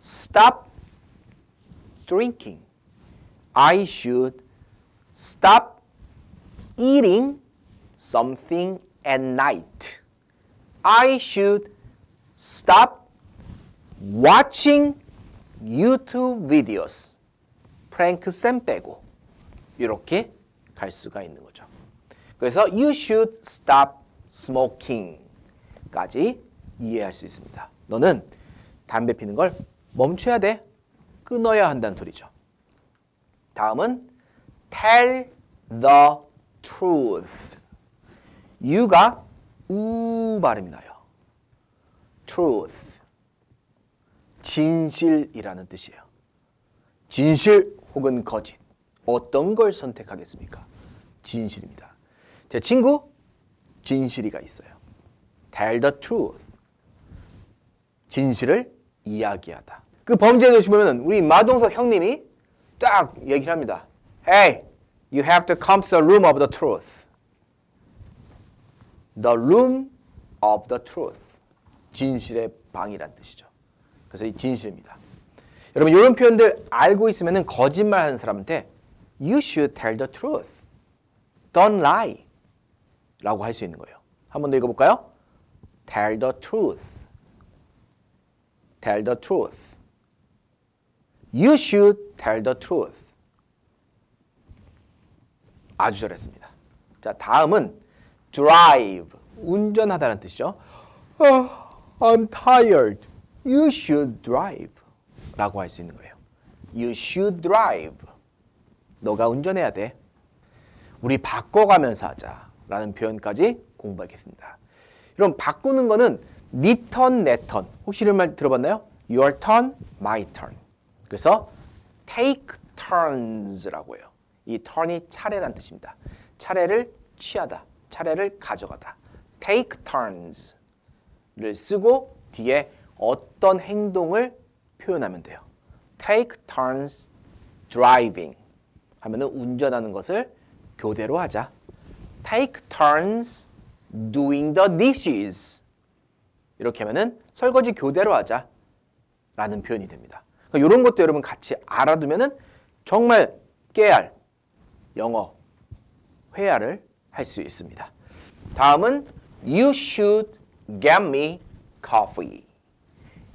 stop drinking. I should stop eating something at night. I should stop watching YouTube videos. 프랭크 쌤 빼고 이렇게 갈 수가 있는 거죠. 그래서 you should stop smoking까지 이해할 수 있습니다. 너는 담배 피는 걸 멈춰야 돼. 끊어야 한다는 소리죠. 다음은 tell the truth. 유가 우 발음이 나요. truth 진실이라는 뜻이에요. 진실 혹은 거짓 어떤 걸 선택하겠습니까? 진실입니다. 제 친구 진실이가 있어요. Tell the truth. 진실을 이야기하다. 그 범죄에 보면 우리 마동석 형님이 딱 얘기를 합니다. Hey, you have to come to the room of the truth. The room of the truth. 진실의 방이란 뜻이죠. 그래서 이 진실입니다. 여러분 이런 표현들 알고 있으면 거짓말하는 사람한테 You should tell the truth. Don't lie. 라고 할 수 있는 거예요. 한 번 더 읽어볼까요? Tell the truth. Tell the truth. You should tell the truth. 아주 잘했습니다. 자, 다음은 drive 운전하다는 뜻이죠. Oh, I'm tired. You should drive. 라고 할 수 있는 거예요. You should drive. 너가 운전해야 돼. 우리 바꿔가면서 하자. 라는 표현까지 공부하겠습니다. 여러 바꾸는 거는 니 네 턴, 내 턴. 혹시 이런 말 들어봤나요? Your turn, my turn. 그래서 take turns라고 해요. 이 turn이 차례란 뜻입니다. 차례를 취하다. 차례를 가져가다. take turns를 쓰고 뒤에 어떤 행동을 표현하면 돼요. take turns driving 하면은 운전하는 것을 교대로 하자. take turns doing the dishes 이렇게 하면은 설거지 교대로 하자 라는 표현이 됩니다. 그러니까 이런 것도 여러분 같이 알아두면은 정말 깨알 영어 회화를 할수 있습니다. 다음은 You should get me coffee.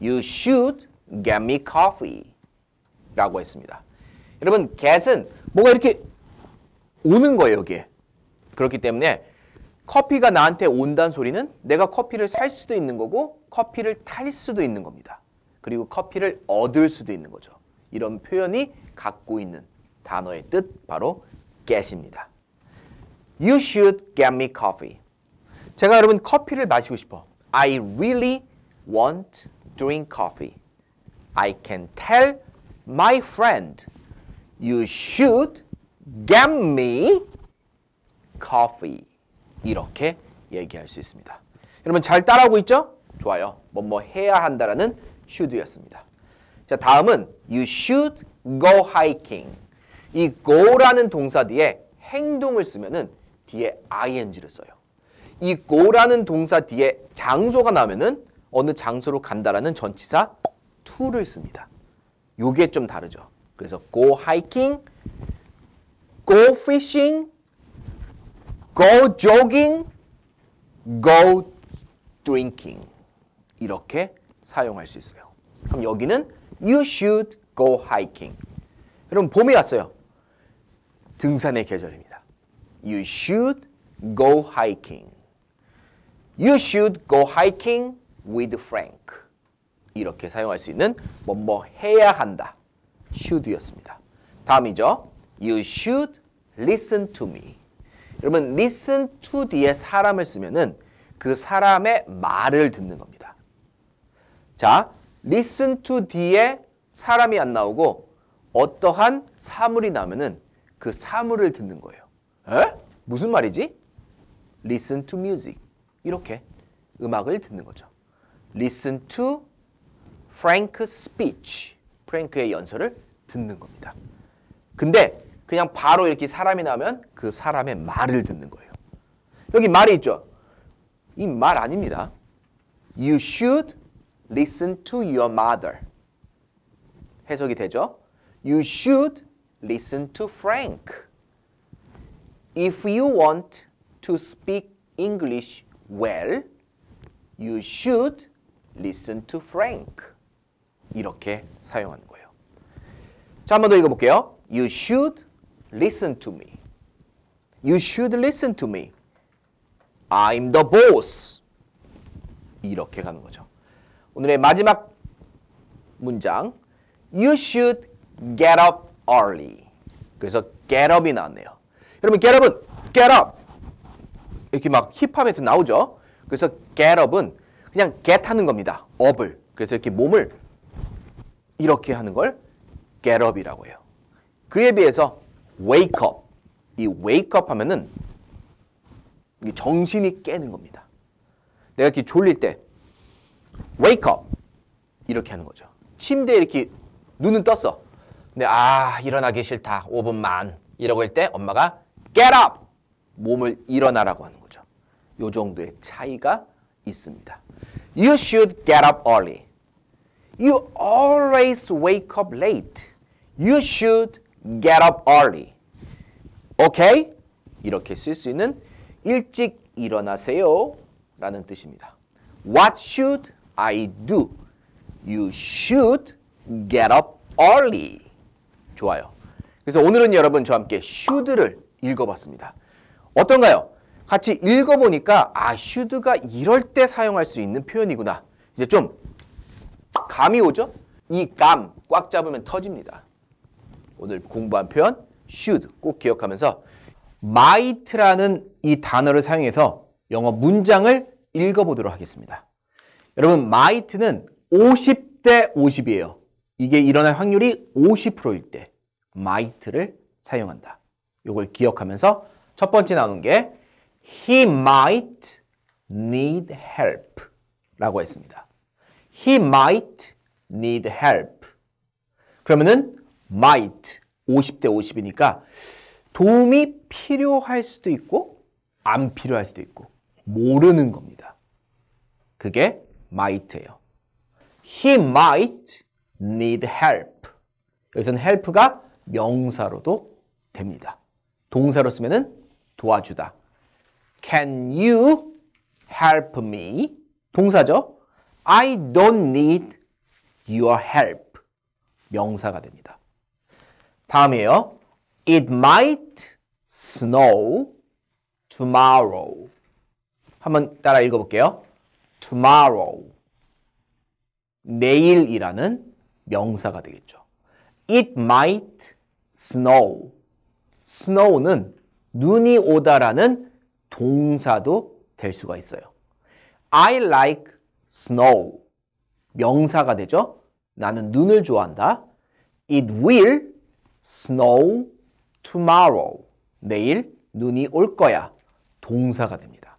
You should get me coffee. 라고 했습니다. 여러분, get은 뭐가 이렇게 오는 거예요, 여기에. 그렇기 때문에 커피가 나한테 온다는 소리는 내가 커피를 살 수도 있는 거고 커피를 탈 수도 있는 겁니다. 그리고 커피를 얻을 수도 있는 거죠. 이런 표현이 갖고 있는 단어의 뜻 바로 get입니다. You should get me coffee. 제가 여러분 커피를 마시고 싶어. I really want drink coffee. I can tell my friend. You should get me coffee. 이렇게 얘기할 수 있습니다. 여러분 잘 따라하고 있죠? 좋아요. 뭐 뭐 해야 한다라는 should였습니다. 자, 다음은 you should go hiking. 이 go라는 동사 뒤에 행동을 쓰면은 뒤에 ing를 써요. 이 go라는 동사 뒤에 장소가 나면은 어느 장소로 간다라는 전치사 to를 씁니다. 요게 좀 다르죠. 그래서 go hiking, go fishing, go jogging, go drinking 이렇게 사용할 수 있어요. 그럼 여기는 you should go hiking. 여러분 봄이 왔어요. 등산의 계절입니다. You should go hiking. You should go hiking with Frank. 이렇게 사용할 수 있는 뭐 뭐 해야 한다. should였습니다. 다음이죠. You should listen to me. 여러분 listen to 뒤에 사람을 쓰면은 그 사람의 말을 듣는 겁니다. 자, listen to 뒤에 사람이 안 나오고 어떠한 사물이 나오면은 그 사물을 듣는 거예요. 에? 무슨 말이지? Listen to music. 이렇게 음악을 듣는 거죠. Listen to Frank's speech. 프랭크의 연설을 듣는 겁니다. 근데 그냥 바로 이렇게 사람이 나오면 그 사람의 말을 듣는 거예요. 여기 말이 있죠. 이 말 아닙니다. You should listen to your mother. 해석이 되죠? You should listen to Frank. if you want to speak English well, you should listen to Frank. 이렇게 사용한 거예요. 자, 한 번 더 읽어볼게요. You should listen to me. You should listen to me. I'm the boss. 이렇게 가는 거죠. 오늘의 마지막 문장. You should get up early. 그래서 get up이 나왔네요. 여러분 get up은 get up 이렇게 막 힙합에서 나오죠. 그래서 get up은 그냥 get 하는 겁니다. 업을. 그래서 이렇게 몸을 이렇게 하는 걸 get up이라고 해요. 그에 비해서 wake up. 이 wake up 하면은 정신이 깨는 겁니다. 내가 이렇게 졸릴 때 wake up 이렇게 하는 거죠. 침대에 이렇게 눈은 떴어. 근데 아 일어나기 싫다. 5분만 이러고 할 때 엄마가 get up. 몸을 일어나라고 하는 거죠. 요 정도의 차이가 있습니다. You should get up early. You always wake up late. You should get up early. Okay? 이렇게 쓸 수 있는 일찍 일어나세요 라는 뜻입니다. What should I do? You should get up early. 좋아요. 그래서 오늘은 여러분 저와 함께 should를 읽어봤습니다. 어떤가요? 같이 읽어보니까 아 슈드가 이럴 때 사용할 수 있는 표현이구나. 이제 좀 감이 오죠? 이 감 꽉 잡으면 터집니다. 오늘 공부한 표현 should 꼭 기억하면서 might라는 이 단어를 사용해서 영어 문장을 읽어보도록 하겠습니다. 여러분 might는 50대 50이에요. 이게 일어날 확률이 50%일 때 might를 사용한다. 이걸 기억하면서 첫 번째 나오는 게 he might need help 라고 했습니다. he might need help. 그러면은 might 50대 50이니까 도움이 필요할 수도 있고 안 필요할 수도 있고 모르는 겁니다. 그게 might예요. He might need help. 여기서는 help가 명사로도 됩니다. 동사로 쓰면 도와주다. Can you help me? 동사죠. I don't need your help. 명사가 됩니다. 다음이에요. It might snow tomorrow. 한번 따라 읽어볼게요. tomorrow. 내일이라는 명사가 되겠죠. It might snow. snow는 눈이 오다라는 동사도 될 수가 있어요. I like snow. 명사가 되죠. 나는 눈을 좋아한다. It will snow tomorrow. 내일 눈이 올 거야. 동사가 됩니다.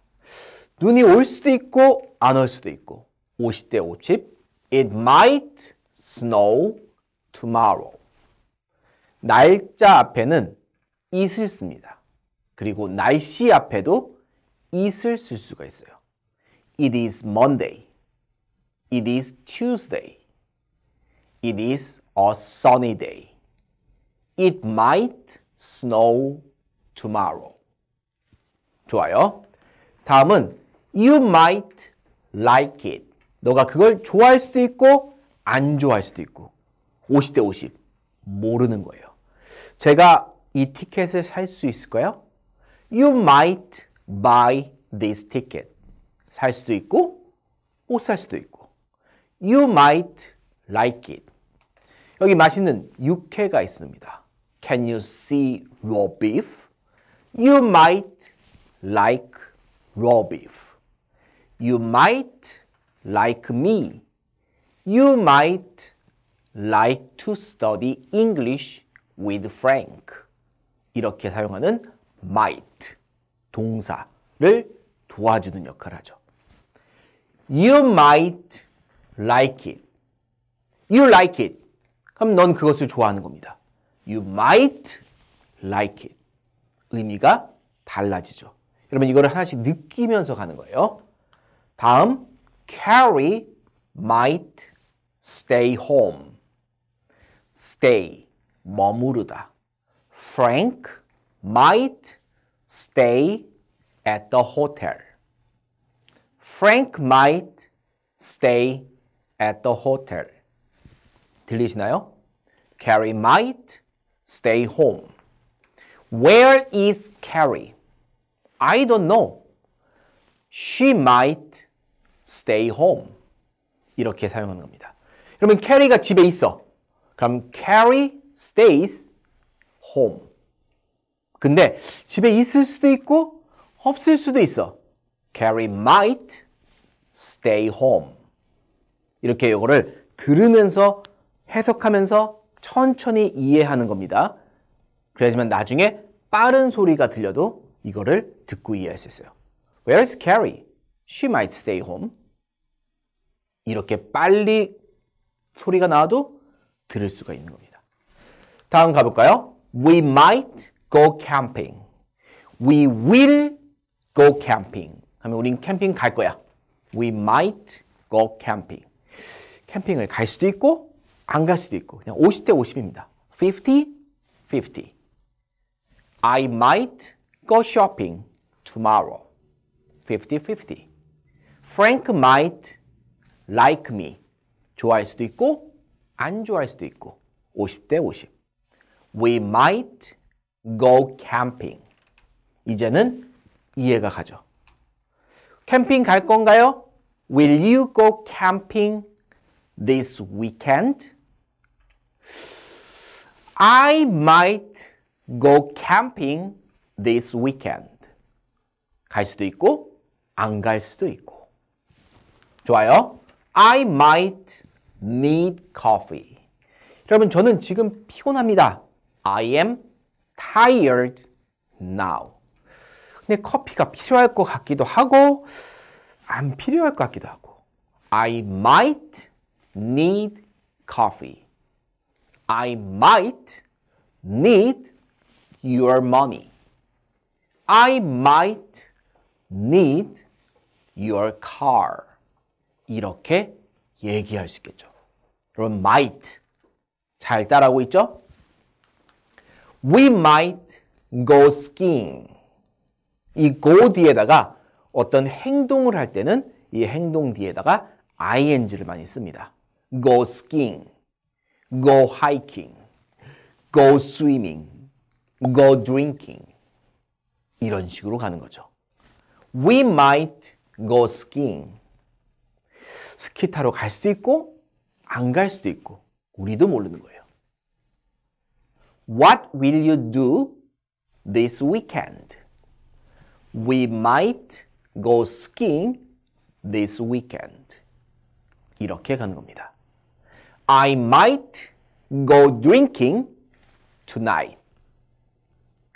눈이 올 수도 있고 안 올 수도 있고 50대 50 It might snow tomorrow. 날짜 앞에는 이슬 씁니다. 그리고 날씨 앞에도 it을 쓸 수가 있어요. It is Monday. It is Tuesday. It is a sunny day. It might snow tomorrow. 좋아요. 다음은 you might like it. 너가 그걸 좋아할 수도 있고 안 좋아할 수도 있고 50대 50 모르는 거예요. 제가 이 티켓을 살 수 있을까요? You might buy this ticket. 살 수도 있고 못 살 수도 있고. You might like it. 여기 맛있는 육회가 있습니다. Can you see raw beef? You might like raw beef. You might like me. You might like to study English with Frank. 이렇게 사용하는 might 동사를 도와주는 역할을 하죠. You might like it. You like it. 그럼 넌 그것을 좋아하는 겁니다. You might like it. 의미가 달라지죠. 여러분 이거를 하나씩 느끼면서 가는 거예요. 다음 carry might stay home. stay 머무르다. Frank might stay at the hotel. Frank might stay at the hotel. 들리시나요? Carrie might stay home. Where is Carrie? I don't know. She might stay home. 이렇게 사용하는 겁니다. 그러면 Carrie가 집에 있어. 그럼 Carrie stays home. 근데 집에 있을 수도 있고 없을 수도 있어. Carrie might stay home. 이렇게 이거를 들으면서 해석하면서 천천히 이해하는 겁니다. 그래야지만 나중에 빠른 소리가 들려도 이거를 듣고 이해할 수 있어요. Where is Carrie? She might stay home. 이렇게 빨리 소리가 나와도 들을 수가 있는 겁니다. 다음 가볼까요? We might go camping. We will go camping. 하면 우린 캠핑 갈 거야. We might go camping. 캠핑을 갈 수도 있고 안 갈 수도 있고 그냥 50대 50입니다. 50, 50. I might go shopping tomorrow. 50, 50. Frank might like me. 좋아할 수도 있고 안 좋아할 수도 있고 50대 50. We might go camping. 이제는 이해가 가죠. 캠핑 갈 건가요? Will you go camping this weekend? I might go camping this weekend. 갈 수도 있고 안 갈 수도 있고. 좋아요. I might need coffee. 여러분 저는 지금 피곤합니다. I am tired now. 근데 커피가 필요할 것 같기도 하고 안 필요할 것 같기도 하고 I might need coffee. I might need your money. I might need your car. 이렇게 얘기할 수 있겠죠. 여러분, might. 잘 따라하고 있죠? we might go skiing. 이 go 뒤에다가 어떤 행동을 할 때는 이 행동 뒤에다가 ing를 많이 씁니다. go skiing, go hiking, go swimming, go drinking 이런 식으로 가는 거죠. We might go skiing. 스키 타러 갈 수도 있고 안 갈 수도 있고 우리도 모르는 거예요. What will you do this weekend? We might go skiing this weekend. 이렇게 가는 겁니다. I might go drinking tonight.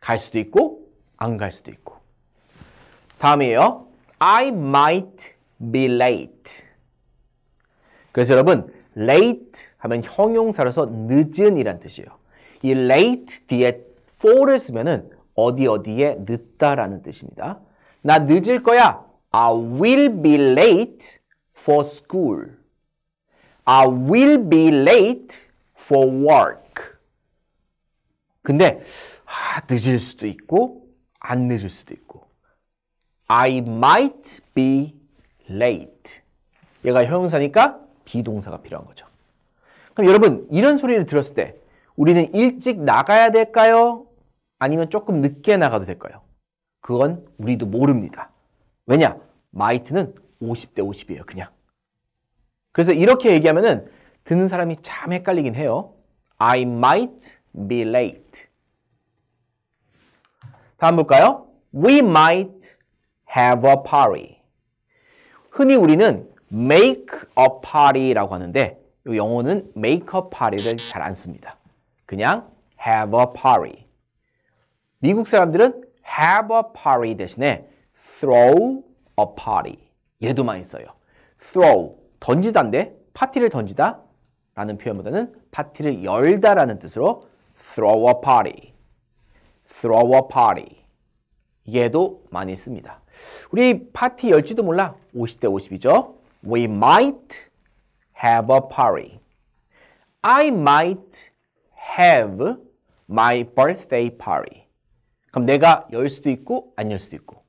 갈 수도 있고 안 갈 수도 있고. 다음이에요. I might be late. 그래서 여러분 late 하면 형용사로서 늦은이란 뜻이에요. 이 late 뒤에 for를 쓰면은 어디 어디에 늦다라는 뜻입니다. 나 늦을 거야. I will be late for school. I will be late for work. 근데 아, 늦을 수도 있고 안 늦을 수도 있고 I might be late. 얘가 형용사니까 비동사가 필요한 거죠. 그럼 여러분 이런 소리를 들었을 때 우리는 일찍 나가야 될까요? 아니면 조금 늦게 나가도 될까요? 그건 우리도 모릅니다. 왜냐? 마이트는 50대 50이에요, 그냥. 그래서 이렇게 얘기하면은 듣는 사람이 참 헷갈리긴 해요. I might be late. 다음 볼까요? We might have a party. 흔히 우리는 make a party라고 하는데 영어는 make a party를 잘 안 씁니다. 그냥 have a party. 미국 사람들은 have a party 대신에 throw a party. 얘도 많이 써요. throw, 던지다인데 파티를 던지다 라는 표현보다는 파티를 열다 라는 뜻으로 throw a party, throw a party. 얘도 많이 씁니다. 우리 파티 열지도 몰라. 50대 50이죠. We might have a party. I might have my birthday party. 그럼 내가 열 수도 있고 안 열 수도 있고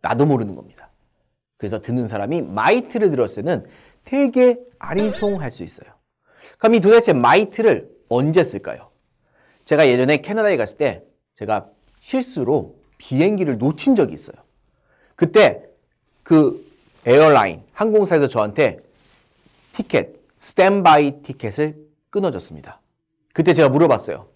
나도 모르는 겁니다. 그래서 듣는 사람이 might를 들었을 때는 되게 아리송할 수 있어요. 그럼 이 도대체 might를 언제 쓸까요? 제가 예전에 캐나다에 갔을 때 제가 실수로 비행기를 놓친 적이 있어요. 그때 그 에어라인, 항공사에서 저한테 티켓, 스탠바이 티켓을 끊어줬습니다. 그때 제가 물어봤어요.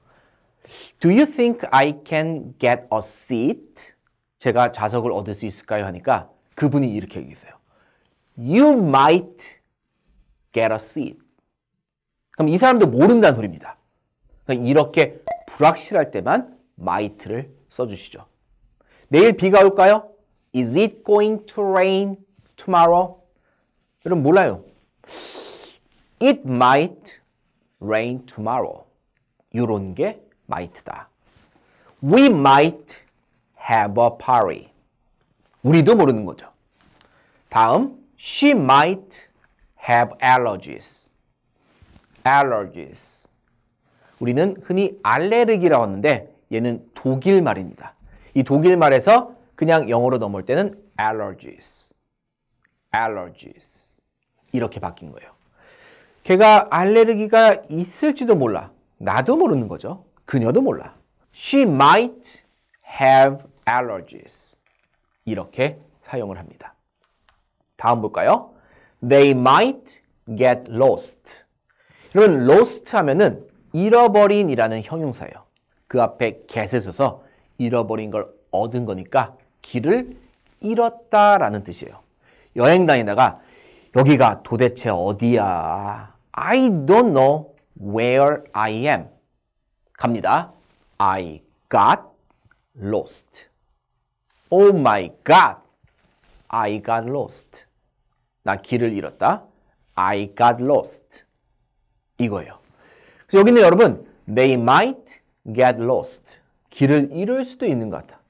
Do you think I can get a seat? 제가 좌석을 얻을 수 있을까요? 하니까 그분이 이렇게 얘기했어요. You might get a seat. 그럼 이 사람도 모른다는 소리입니다. 이렇게 불확실할 때만 might를 써주시죠. 내일 비가 올까요? Is it going to rain tomorrow? 여러분 몰라요. It might rain tomorrow. 이런 게 might다. We might have a party. 우리도 모르는 거죠. 다음, she might have allergies. allergies. 우리는 흔히 알레르기라고 하는데 얘는 독일 말입니다. 이 독일 말에서 그냥 영어로 넘어올 때는 allergies. allergies. 이렇게 바뀐 거예요. 걔가 알레르기가 있을지도 몰라. 나도 모르는 거죠. 그녀도 몰라. She might have allergies. 이렇게 사용을 합니다. 다음 볼까요? They might get lost. 여러분, lost 하면은 잃어버린이라는 형용사예요. 그 앞에 get을 써서 잃어버린 걸 얻은 거니까 길을 잃었다라는 뜻이에요. 여행 다니다가 여기가 도대체 어디야? I don't know. where I am. 갑니다. I got lost. Oh my god. I got lost. 나 길을 잃었다. I got lost. 이거예요. 그래서 여기는 여러분 they might get lost. 길을 잃을 수도 있는 것 같아.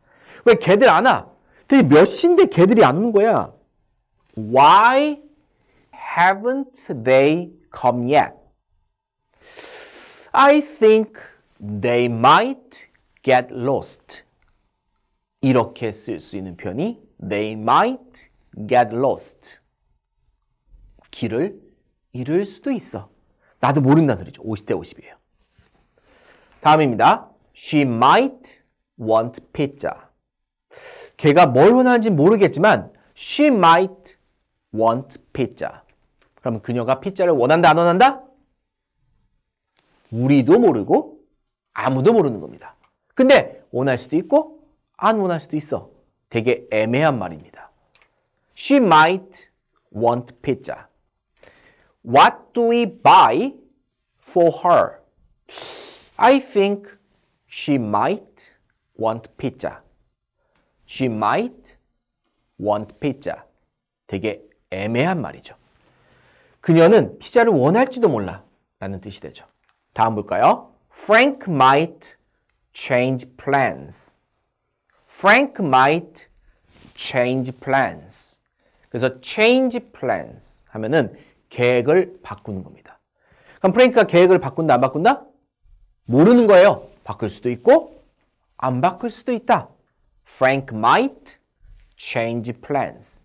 왜 걔들 안 와? 도대체 몇인데 걔들이 안 오는 거야? Why haven't they come yet? I think they might get lost. 이렇게 쓸 수 있는 표현이 they might get lost. 길을 잃을 수도 있어. 나도 모른다는 소리죠. 50대 50이에요. 다음입니다. She might want pizza. 걔가 뭘 원하는지 모르겠지만 she might want pizza. 그러면 그녀가 피자를 원한다 안 원한다? 우리도 모르고 아무도 모르는 겁니다. 근데 원할 수도 있고 안 원할 수도 있어. 되게 애매한 말입니다. She might want pizza. What do we buy for her? I think she might want pizza. She might want pizza. 되게 애매한 말이죠. 그녀는 피자를 원할지도 몰라. 라는 뜻이 되죠. 다음 볼까요? Frank might change plans. Frank might change plans. 그래서 change plans 하면은 계획을 바꾸는 겁니다. 그럼 프랭크가 계획을 바꾼다 안 바꾼다? 모르는 거예요. 바꿀 수도 있고 안 바꿀 수도 있다. Frank might change plans.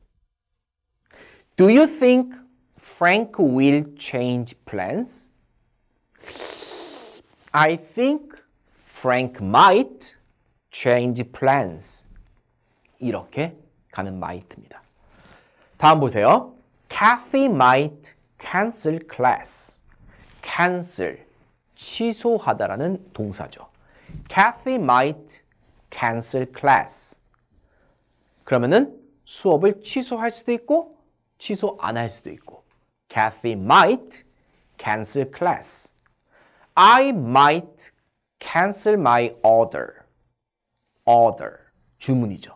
Do you think Frank will change plans? I think Frank might change plans. 이렇게 가는 might입니다. 다음 보세요. Kathy might cancel class. cancel, 취소하다라는 동사죠. Kathy might cancel class. 그러면은 수업을 취소할 수도 있고 취소 안 할 수도 있고 Kathy might cancel class. I might cancel my order. order. 주문이죠.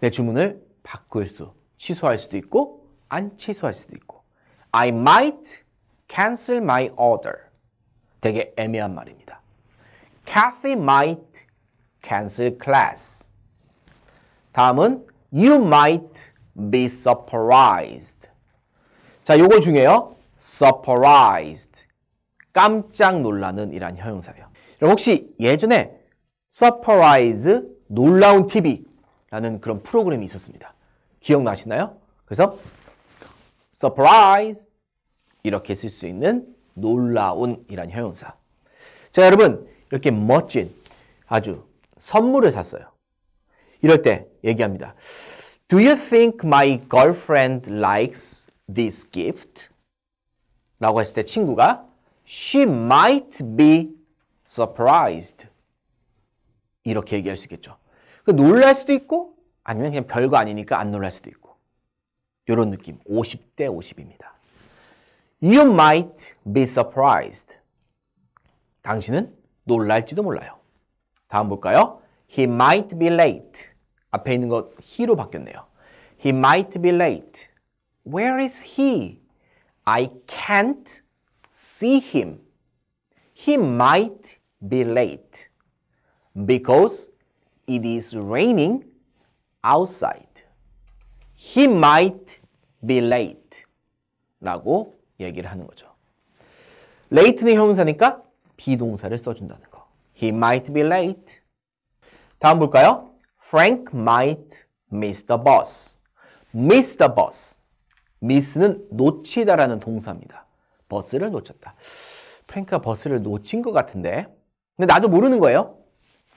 내 주문을 바꿀 수, 취소할 수도 있고 안 취소할 수도 있고 I might cancel my order. 되게 애매한 말입니다. Kathy might cancel class. 다음은 you might be surprised. 자, 요거 중에요 surprised. 깜짝 놀라는 이란 형용사예요. 여러분 혹시 예전에 서프라이즈 놀라운 TV라는 그런 프로그램이 있었습니다. 기억나시나요? 그래서 서프라이즈 이렇게 쓸 수 있는 놀라운이란 형용사. 자 여러분 이렇게 멋진 아주 선물을 샀어요. 이럴 때 얘기합니다. Do you think my girlfriend likes this gift? 라고 했을 때 친구가 She might be surprised. 이렇게 얘기할 수 있겠죠. 놀랄 수도 있고 아니면 그냥 별거 아니니까 안 놀랄 수도 있고 이런 느낌 50대 50입니다. You might be surprised. 당신은 놀랄지도 몰라요. 다음 볼까요? He might be late. 앞에 있는 것 he로 바뀌었네요. He might be late. Where is he? I can't see him. He might be late because it is raining outside. He might be late 라고 얘기를 하는 거죠. late는 형사니까 비동사를 써준다는 거. He might be late. 다음 볼까요? Frank might miss the bus. miss the bus. miss는 놓치다라는 동사입니다. 버스를 놓쳤다. 프랭크가 버스를 놓친 것 같은데. 근데 나도 모르는 거예요.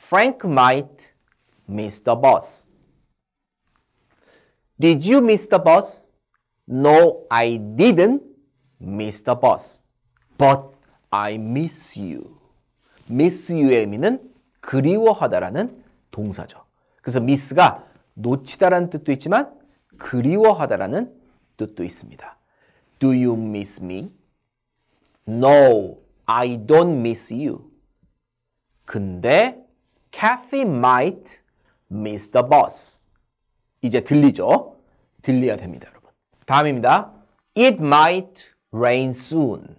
Frank might miss the bus. Did you miss the bus? No, I didn't miss the bus. But I miss you. miss you의 의미는 그리워하다라는 동사죠. 그래서 miss가 놓치다라는 뜻도 있지만 그리워하다라는 뜻도 있습니다. Do you miss me? No, I don't miss you. 근데 Kathy might miss the bus. 이제 들리죠? 들려야 됩니다, 여러분. 다음입니다. It might rain soon.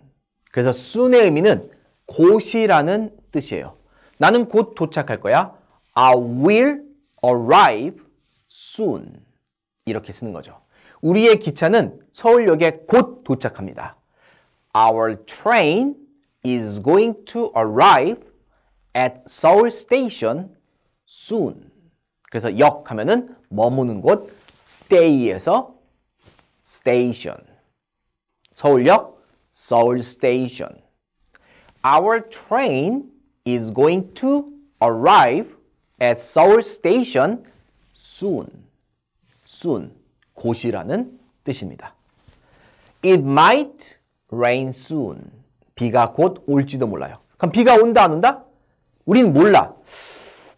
그래서 soon의 의미는 곧이라는 뜻이에요. 나는 곧 도착할 거야. I will arrive soon. 이렇게 쓰는 거죠. 우리의 기차는 서울역에 곧 도착합니다. Our train is going to arrive at Seoul Station soon. 그래서 역 하면은 머무는 곳 stay에서 station. 서울역 Seoul Station. Our train is going to arrive at Seoul Station soon. soon. 곳이라는 뜻입니다. It might rain soon. 비가 곧 올지도 몰라요. 그럼 비가 온다 안 온다? 우린 몰라.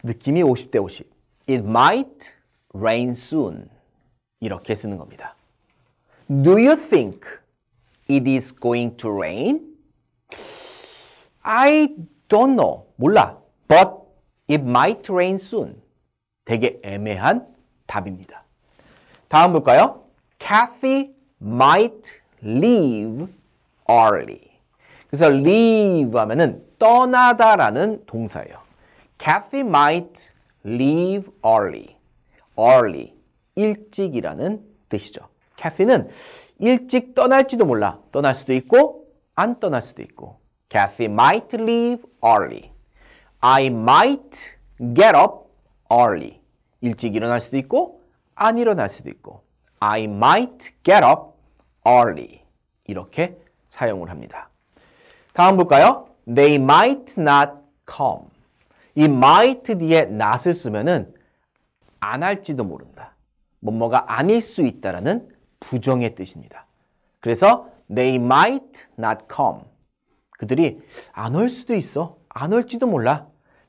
느낌이 50대 50. It might rain soon. 이렇게 쓰는 겁니다. Do you think it is going to rain? I don't know. 몰라. But it might rain soon. 되게 애매한 답입니다. 다음 볼까요? Kathy might leave already. 그래서 leave 하면은 떠나다라는 동사예요. Kathy might leave early. early 일찍이라는 뜻이죠. Kathy는 일찍 떠날지도 몰라. 떠날 수도 있고 안 떠날 수도 있고. Kathy might leave early. I might get up early. 일찍 일어날 수도 있고 안 일어날 수도 있고. I might get up early. 이렇게 사용을 합니다. 다음 볼까요? They might not come. 이 might 뒤에 not을 쓰면은 안 할지도 모른다. 뭐뭐가 아닐 수 있다라는 부정의 뜻입니다. 그래서 they might not come. 그들이 안 올 수도 있어. 안 올지도 몰라.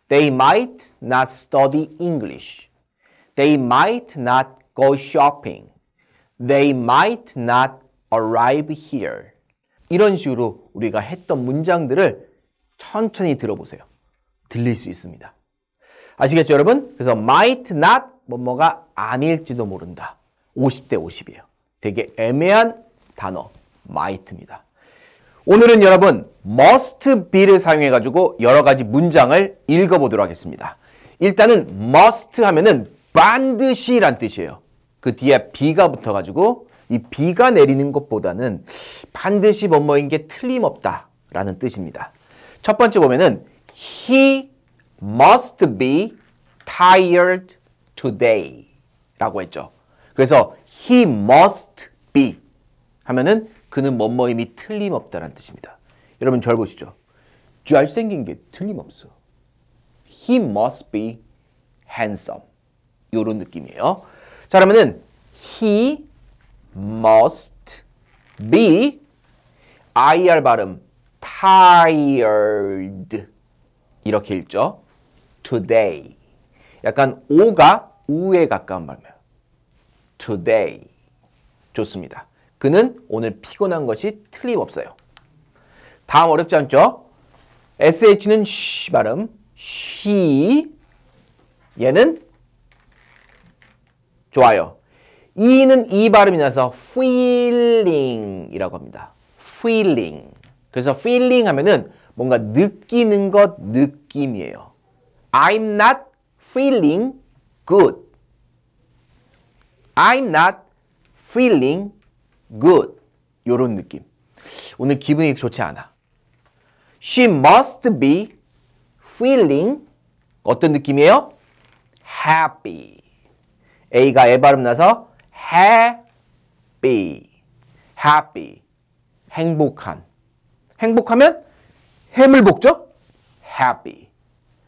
They might not study English. They might not go shopping. They might not arrive here. 이런 식으로 우리가 했던 문장들을 천천히 들어보세요. 들릴 수 있습니다. 아시겠죠, 여러분? 그래서 might not 뭐뭐가 아닐지도 모른다. 50대 50이에요. 되게 애매한 단어 might입니다. 오늘은 여러분 must be를 사용해 가지고 여러 가지 문장을 읽어 보도록 하겠습니다. 일단은 must 하면은 반드시란 뜻이에요. 그 뒤에 be가 붙어 가지고 이 비가 내리는 것보다는 반드시 뭐뭐인 게 틀림없다라는 뜻입니다. 첫 번째 보면은 he must be tired today 라고 했죠. 그래서 he must be 하면은 그는 뭐뭐임이 틀림없다라는 뜻입니다. 여러분 절 보시죠. 잘생긴 게 틀림없어. He must be handsome. 요런 느낌이에요. 자, 그러면은 he must be IR 발음 tired 이렇게 읽죠. today 약간 오가 우에 가까운 발음이에요. today 좋습니다. 그는 오늘 피곤한 것이 틀림없어요. 다음 어렵지 않죠? sh는 sh 발음 she 얘는 좋아요. 이는 이 발음이 나서 feeling이라고 합니다. feeling. 그래서 feeling 하면은 뭔가 느끼는 것 느낌이에요. I'm not feeling good. I'm not feeling good. 요런 느낌. 오늘 기분이 좋지 않아. She must be feeling 어떤 느낌이에요? happy. A가 에 발음 나서 happy, happy, 행복한. 행복하면 해물복죠? happy.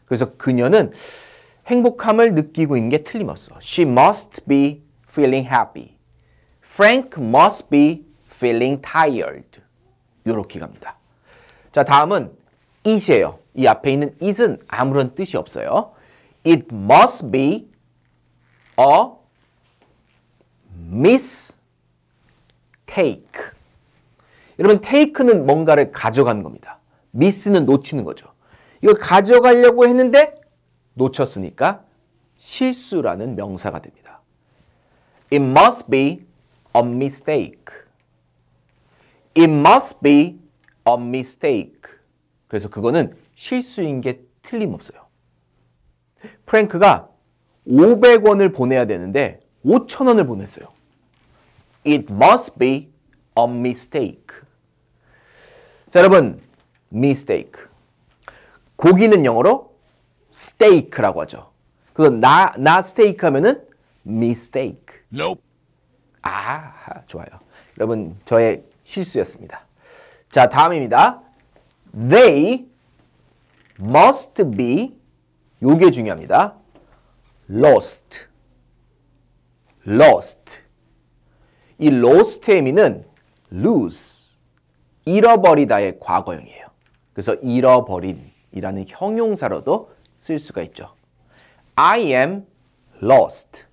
그래서 그녀는 행복함을 느끼고 있는 게 틀림없어. She must be feeling happy. Frank must be feeling tired. 요렇게 갑니다. 자, 다음은 is예요. 이 앞에 있는 is은 아무런 뜻이 없어요. It must be a mistake. 여러분 take는 뭔가를 가져가는 겁니다. miss는 놓치는 거죠. 이거 가져가려고 했는데 놓쳤으니까 실수라는 명사가 됩니다. It must be a mistake. It must be a mistake. 그래서 그거는 실수인 게 틀림없어요. 프랭크가 500원을 보내야 되는데 5,000원을 보냈어요. It must be a mistake. 자, 여러분, mistake. 고기는 영어로 steak라고 하죠. 그래서 나, 나 steak 하면은 mistake. Nope. 아, 좋아요. 여러분, 저의 실수였습니다. 자, 다음입니다. They must be 요게 중요합니다. lost. lost. 이 lost의 의미는 lose, 잃어버리다의 과거형이에요. 그래서 잃어버린이라는 형용사로도 쓸 수가 있죠. I am lost.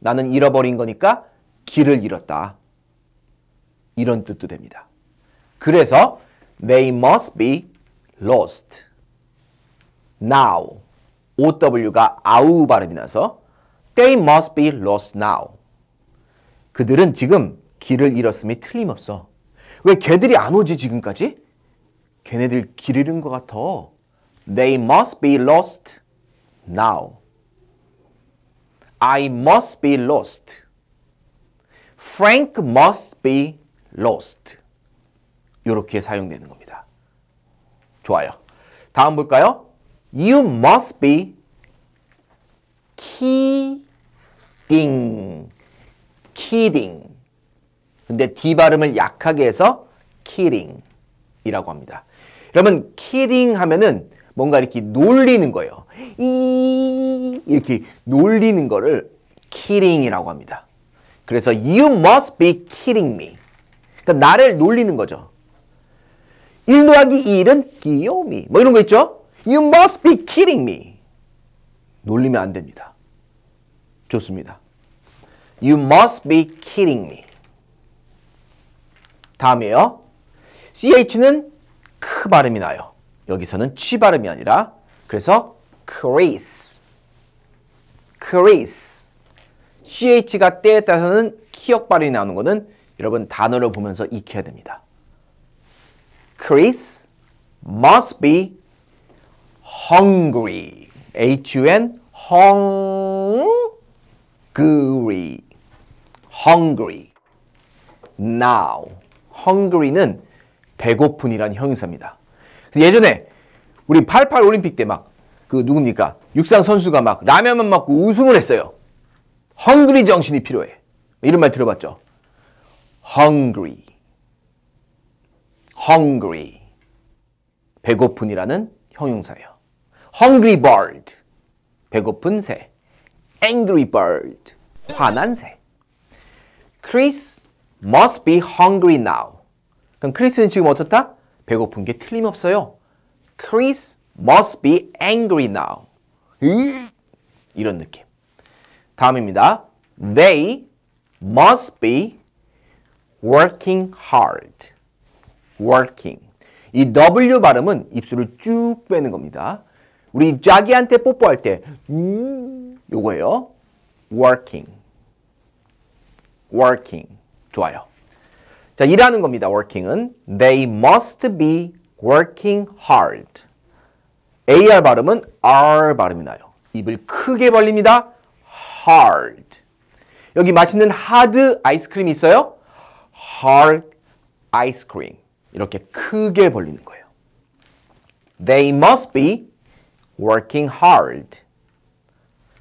나는 잃어버린 거니까 길을 잃었다. 이런 뜻도 됩니다. 그래서 they must be lost. now. OW가 아우 발음이 나서 they must be lost now. 그들은 지금 길을 잃었음이 틀림없어. 왜 걔들이 안 오지 지금까지? 걔네들 길 잃은 것 같아. They must be lost now. I must be lost. Frank must be lost. 이렇게 사용되는 겁니다. 좋아요. 다음 볼까요? You must be keying kidding. 근데 D 발음을 약하게 해서 kidding 이라고 합니다. 여러분 kidding 하면은 뭔가 이렇게 놀리는 거예요. 이 이렇게 놀리는 거를 kidding이라고 합니다. 그래서 you must be kidding me. 그러니까 나를 놀리는 거죠. 1 더하기 2일은 귀요미. 뭐 이런 거 있죠? You must be kidding me. 놀리면 안 됩니다. 좋습니다. You must be kidding me. 다음이에요. CH는 크 발음이 나요. 여기서는 취 발음이 아니라 그래서 c h r i s c h r i s CH가 때에 따라서는 키역 발음이 나오는 거는 여러분 단어를 보면서 익혀야 됩니다. Chris must be hungry. H-U-N hungry. hungry. now. hungry는 배고픈이라는 형용사입니다. 예전에 우리 88 올림픽 때 막 그 누굽니까? 육상 선수가 막 라면만 먹고 우승을 했어요. hungry 정신이 필요해. 이런 말 들어봤죠? hungry. hungry. 배고픈이라는 형용사예요. hungry bird. 배고픈 새. angry bird. 화난 새. Chris must be hungry now. 그럼 크리스는 지금 어떻다? 배고픈 게 틀림없어요. Chris must be angry now. 이런 느낌. 다음입니다. They must be working hard. working. 이 W 발음은 입술을 쭉 빼는 겁니다. 우리 자기한테 뽀뽀할 때 음, 요거예요. working. working. 좋아요. 자, 일하는 겁니다. working은 they must be working hard. AR 발음은 R 발음이 나요. 입을 크게 벌립니다. hard. 여기 맛있는 하드 아이스크림이 있어요. hard ice cream. 이렇게 크게 벌리는 거예요. They must be working hard.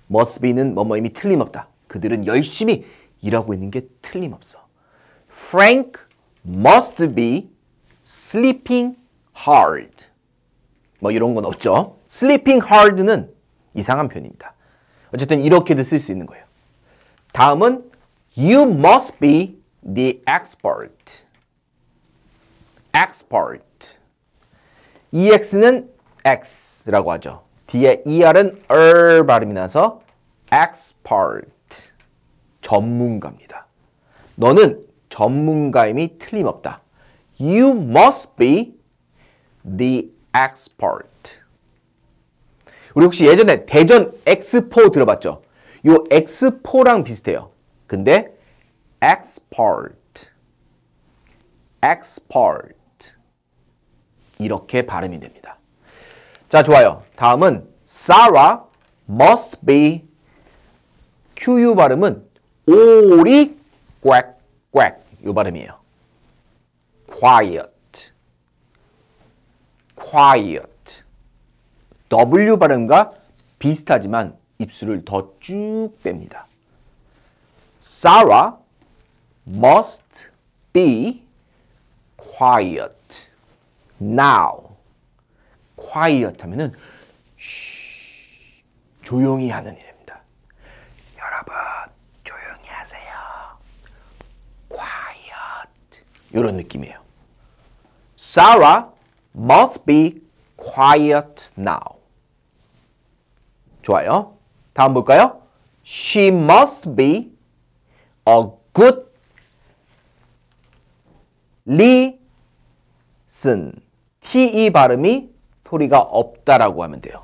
must be는 뭐뭐임이 틀림없다. 그들은 열심히 일하고 있는 게 틀림없어. Frank must be sleeping hard. 뭐 이런 건 없죠. sleeping hard는 이상한 표현입니다. 어쨌든 이렇게도 쓸 수 있는 거예요. 다음은 you must be the expert. expert. ex는 x라고 하죠. 뒤에 er은 er 발음이 나서 expert. 전문가입니다. 너는 전문가임이 틀림없다. You must be the expert. 우리 혹시 예전에 대전 엑스포 들어봤죠? 요 엑스포랑 비슷해요. 근데 expert, expert 이렇게 발음이 됩니다. 자, 좋아요. 다음은 Sarah must be QU 발음은 오리 꽥, 꽥. 이 발음이에요. quiet, quiet. W 발음과 비슷하지만 입술을 더 쭉 뺍니다. Sarah must be quiet now. quiet 하면은 조용히 하는 일. 이런 느낌이에요. Sarah must be quiet now. 좋아요. 다음 볼까요? She must be a good listen. TE 발음이 소리가 없다라고 하면 돼요.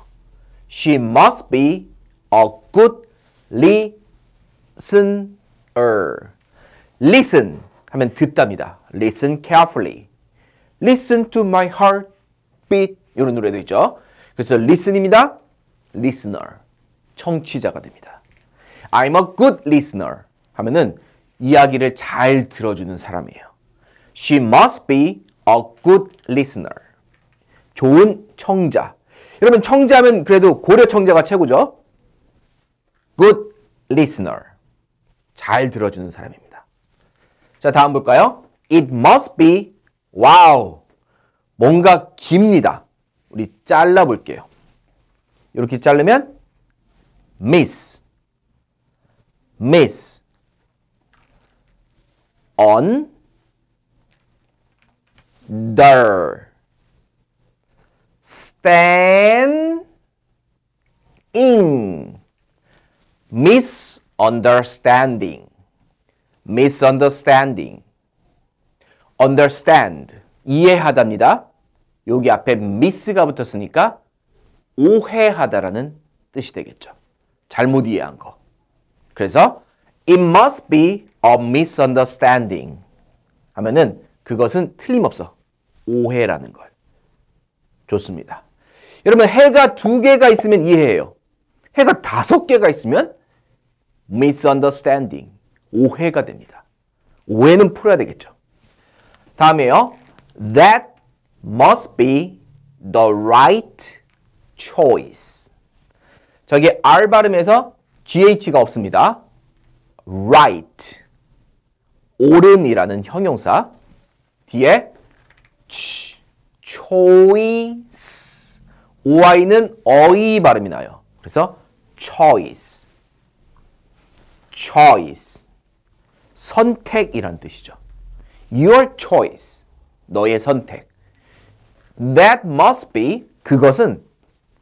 She must be a good listener. Listen 하면 듣답니다. Listen carefully. Listen to my heartbeat. 이런 노래도 있죠. 그래서 listen입니다. listener. 청취자가 됩니다. I'm a good listener. 하면은 이야기를 잘 들어주는 사람이에요. She must be a good listener. 좋은 청자. 여러분 청자면 그래도 고려 청자가 최고죠. good listener. 잘 들어주는 사람입니다. 자, 다음 볼까요? It must be wow. 뭔가 깁니다. 우리 잘라 볼게요. 이렇게 자르면 miss miss on the stand in misunderstanding misunderstanding understand 이해하답니다. 여기 앞에 miss가 붙었으니까 오해하다라는 뜻이 되겠죠. 잘못 이해한 거. 그래서 it must be a misunderstanding 하면은 그것은 틀림없어. 오해라는 걸. 좋습니다. 여러분 해가 두 개가 있으면 이해해요. 해가 다섯 개가 있으면 misunderstanding 오해가 됩니다. 오해는 풀어야 되겠죠. 다음이에요. That must be the right choice. 저기 R 발음에서 GH가 없습니다. right, 옳은이라는 형용사 뒤에 choice, OI는 어이 발음이 나요. 그래서 choice, choice, 선택이란 뜻이죠. Your choice. 너의 선택. That must be. 그것은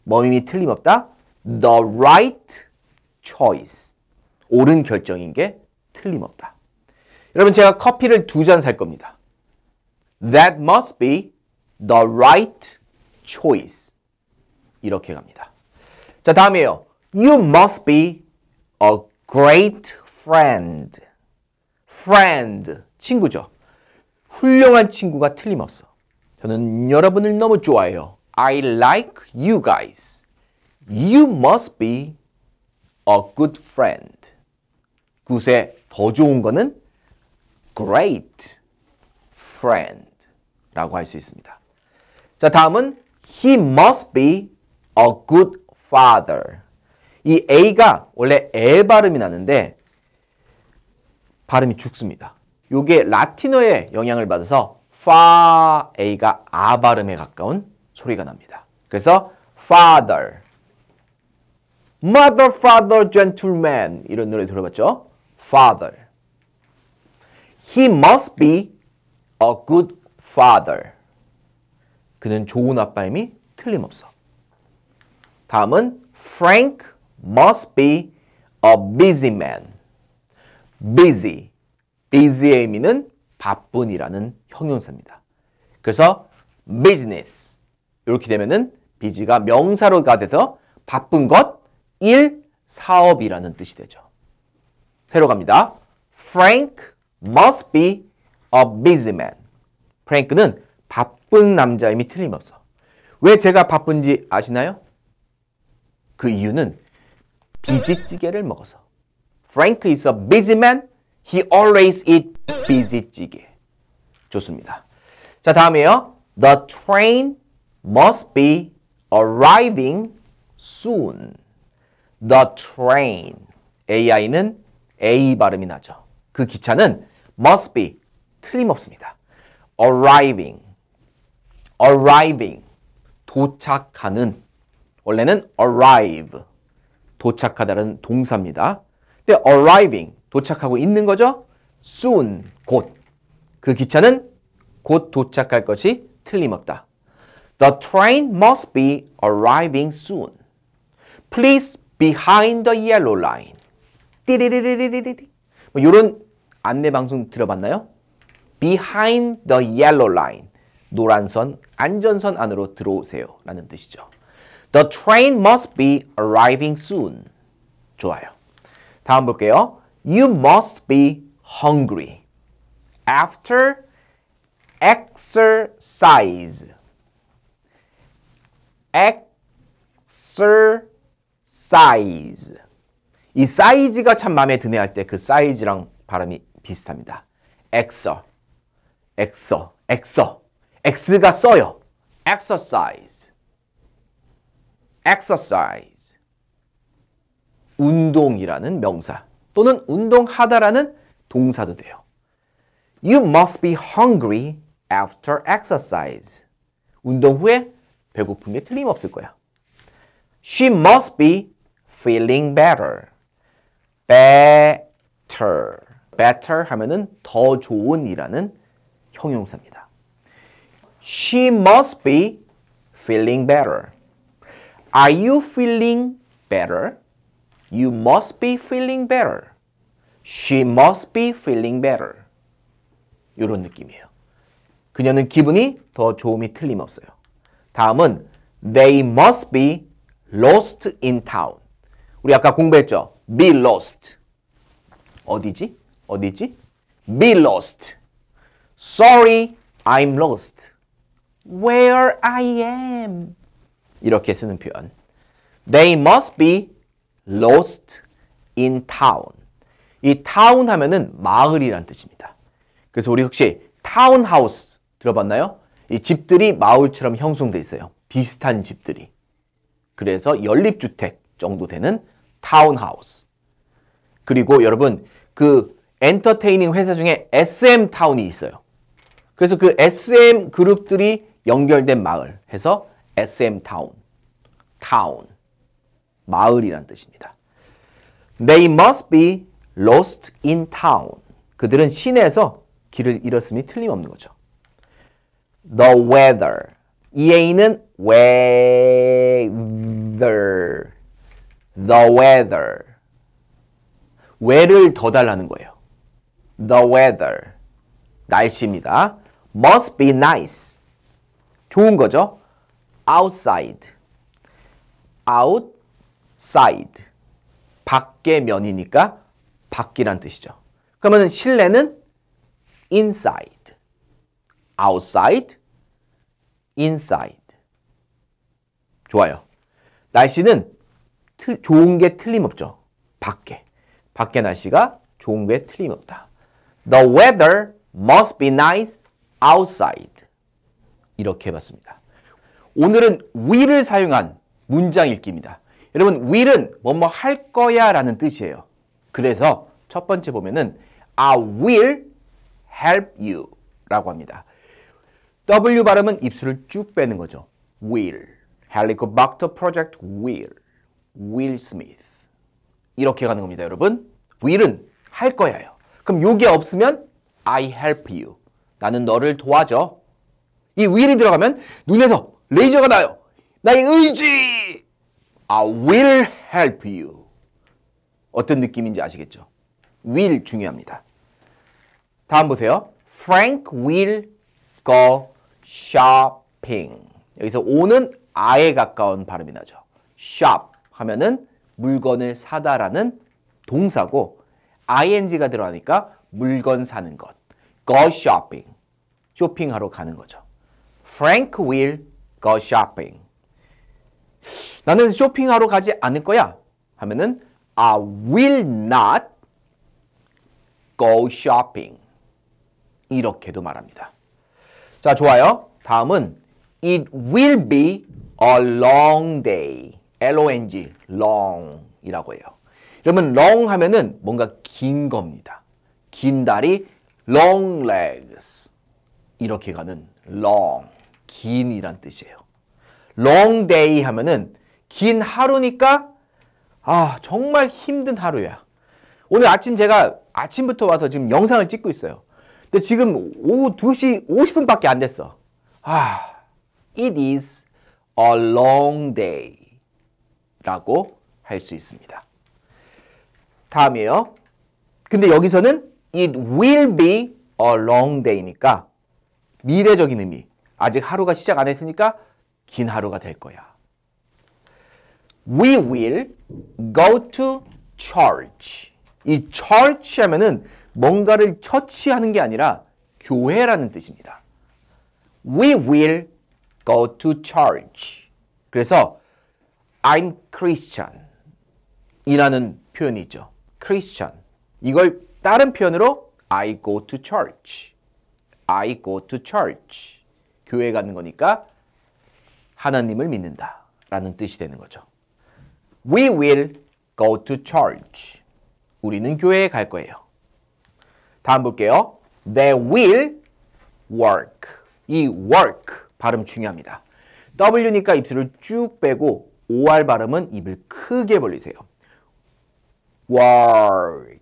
뭐임이 틀림없다. The right choice. 옳은 결정인 게 틀림없다. 여러분 제가 커피를 두 잔 살 겁니다. That must be the right choice. 이렇게 갑니다. 자 다음이에요. You must be a great friend. friend 친구죠. 훌륭한 친구가 틀림없어. 저는 여러분을 너무 좋아해요. I like you guys. You must be a good friend. 굿의 더 좋은 거는 great friend 라고 할 수 있습니다. 자, 다음은 he must be a good father. 이 a가 원래 에 발음이 나는데 발음이 죽습니다. 요게 라틴어의 영향을 받아서 fa a가 아 발음에 가까운 소리가 납니다. 그래서 father, mother, father, gentleman 이런 노래 들어봤죠? father. He must be a good father. 그는 좋은 아빠임이 틀림없어. 다음은 Frank must be a busy man. busy. busy의 의미는 바쁜이라는 형용사입니다. 그래서 business 이렇게 되면은 busy가 명사로가 돼서 바쁜 것, 일, 사업이라는 뜻이 되죠. 새로 갑니다. Frank must be a busy man. 프랭크는 바쁜 남자임이 틀림없어. 왜 제가 바쁜지 아시나요? 그 이유는 비지찌개를 먹어서. Frank is a busy man He always eat 비지찌개. 좋습니다. 자, 다음이에요. The train must be arriving soon. The train. AI는 A 발음이 나죠. 그 기차는 must be. 틀림없습니다. arriving. arriving. 도착하는. 원래는 arrive. 도착하다는 동사입니다. 근데 arriving. 도착하고 있는 거죠? soon, 곧. 그 기차는 곧 도착할 것이 틀림없다. The train must be arriving soon. Please behind the yellow line. 띠리리리리리리. 뭐 이런 안내 방송 들어봤나요? Behind the yellow line. 노란선, 안전선 안으로 들어오세요. 라는 뜻이죠. The train must be arriving soon. 좋아요. 다음 볼게요. You must be hungry after exercise. exercise. 이 사이즈가 참 마음에 드네 할 때 그 사이즈랑 발음이 비슷합니다. 엑서, 엑서, 엑서. X가 써요. exercise. exercise. 운동이라는 명사. 또는 운동하다라는 동사도 돼요. You must be hungry after exercise. 운동 후에 배고픈 게 틀림없을 거야. She must be feeling better. better. better 하면은 더 좋은이라는 형용사입니다. She must be feeling better. Are you feeling better? You must be feeling better. She must be feeling better. 이런 느낌이에요. 그녀는 기분이 더 좋음이 틀림없어요. 다음은 They must be lost in town. 우리 아까 공부했죠? Be lost. 어디지? 어디지? Be lost. Sorry, I'm lost. Where I am. 이렇게 쓰는 표현. They must be lost in town. 이 타운 하면은 마을이란 뜻입니다. 그래서 우리 혹시 타운하우스 들어봤나요? 이 집들이 마을처럼 형성돼 있어요. 비슷한 집들이. 그래서 연립주택 정도 되는 타운하우스. 그리고 여러분 그 엔터테이닝 회사 중에 SM 타운이 있어요. 그래서 그 SM 그룹들이 연결된 마을 해서 SM 타운. 타운. 마을이란 뜻입니다. They must be lost in town. 그들은 시내에서 길을 잃었음이 틀림없는 거죠. The weather. 이 A는 weather. The weather. 왜를 더 달라는 거예요. The weather. 날씨입니다. Must be nice. 좋은 거죠. Outside. Outside. 밖의 면이니까 밖이란 뜻이죠. 그러면 실내는 inside, outside, inside. 좋아요. 날씨는 틀, 좋은 게 틀림없죠. 밖에. 밖에 날씨가 좋은 게 틀림없다. The weather must be nice outside. 이렇게 해봤습니다. 오늘은 will을 사용한 문장 읽기입니다. 여러분 will은 뭐뭐 할 거야 라는 뜻이에요. 그래서 첫 번째 보면은 I will help you 라고 합니다. W 발음은 입술을 쭉 빼는 거죠. will. 헬리코박터 프로젝트 will. will smith. 이렇게 가는 겁니다, 여러분. will은 할 거예요. 그럼 요게 없으면 I help you. 나는 너를 도와줘. 이 will이 들어가면 눈에서 레이저가 나요. 나의 의지. I will help you. 어떤 느낌인지 아시겠죠? will 중요합니다. 다음 보세요. Frank will go shopping. 여기서 오는 아에 가까운 발음이 나죠. shop 하면은 물건을 사다라는 동사고 ing가 들어가니까 물건 사는 것. go shopping. 쇼핑하러 가는 거죠. Frank will go shopping. 나는 쇼핑하러 가지 않을 거야. 하면은 I will not go shopping. 이렇게도 말합니다. 자, 좋아요. 다음은 it will be a long day. L-O-N-G, long 이라고 해요. 그러면 long 하면은 뭔가 긴 겁니다. 긴 다리, long legs. 이렇게 가는 long, 긴이란 뜻이에요. long day 하면은 긴 하루니까 아 정말 힘든 하루야. 오늘 아침 제가 아침부터 와서 지금 영상을 찍고 있어요. 근데 지금 오후 2시 50분밖에 안 됐어. 아, it is a long day 라고 할 수 있습니다. 다음이에요. 근데 여기서는 it will be a long day니까 미래적인 의미. 아직 하루가 시작 안 했으니까 긴 하루가 될 거야. we will go to church. 이 church 하면은 뭔가를 처치하는 게 아니라 교회라는 뜻입니다. We will go to church. 그래서 I'm Christian 이라는 표현이 있죠. Christian. 이걸 다른 표현으로 I go to church. I go to church. 교회 가는 거니까 하나님을 믿는다 라는 뜻이 되는 거죠. We will go to church. 우리는 교회에 갈 거예요. 다음 볼게요. They will work. 이 work 발음 중요합니다. W니까 입술을 쭉 빼고 OR 발음은 입을 크게 벌리세요. work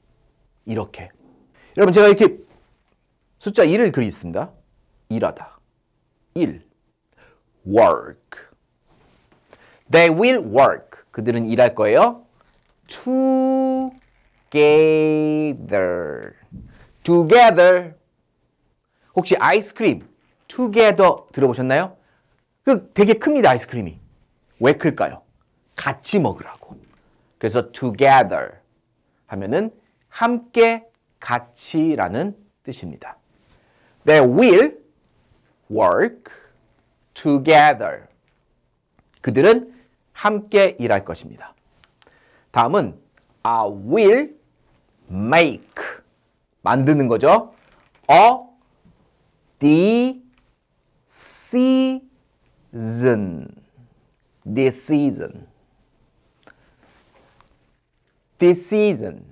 이렇게 여러분 제가 이렇게 숫자 1을 그리 있습니다. 일하다. 일 work They will work 그들은 일할 거예요. together. together. 혹시 아이스크림 together 들어보셨나요? 그 되게 큽니다. 아이스크림이. 왜 클까요? 같이 먹으라고. 그래서 together 하면은 함께 같이라는 뜻입니다. They will work together. 그들은 함께 일할 것입니다. 다음은 I will make 만드는 거죠. a decision decision decision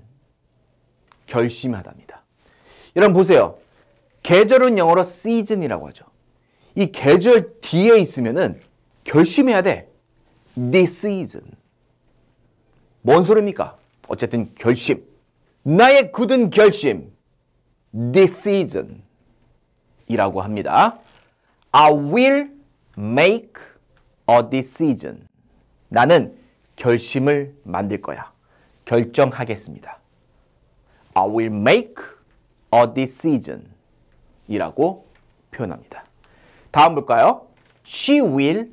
결심하답니다. 여러분 보세요. 계절은 영어로 season이라고 하죠. 이 계절 뒤에 있으면은 결심해야 돼. This season. 뭔 소리입니까? 어쨌든 결심. 나의 굳은 결심. This season. 이라고 합니다. I will make a decision. 나는 결심을 만들 거야. 결정하겠습니다. I will make a decision. 이라고 표현합니다. 다음 볼까요? She will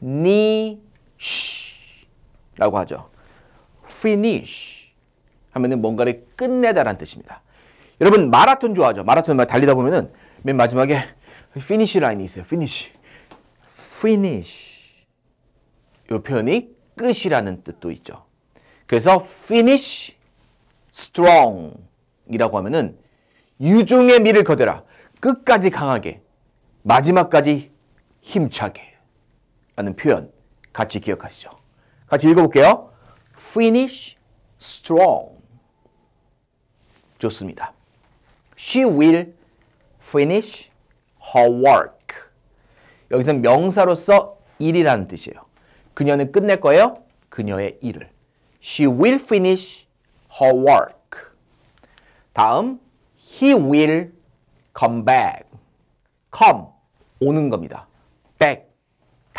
finish라고 하죠. finish 하면은 뭔가를 끝내다라는 뜻입니다. 여러분 마라톤 좋아하죠? 마라톤 달리다 보면은 맨 마지막에 finish 라인이 있어요. finish, finish 이 표현이 끝이라는 뜻도 있죠. 그래서 finish strong이라고 하면은 유종의 미를 거둬라. 끝까지 강하게 마지막까지 힘차게 라는 표현 같이 기억하시죠. 같이 읽어볼게요. Finish strong. 좋습니다. She will finish her work. 여기서는 명사로서 일이라는 뜻이에요. 그녀는 끝낼 거예요. 그녀의 일을. She will finish her work. 다음, he will come back. come, 오는 겁니다.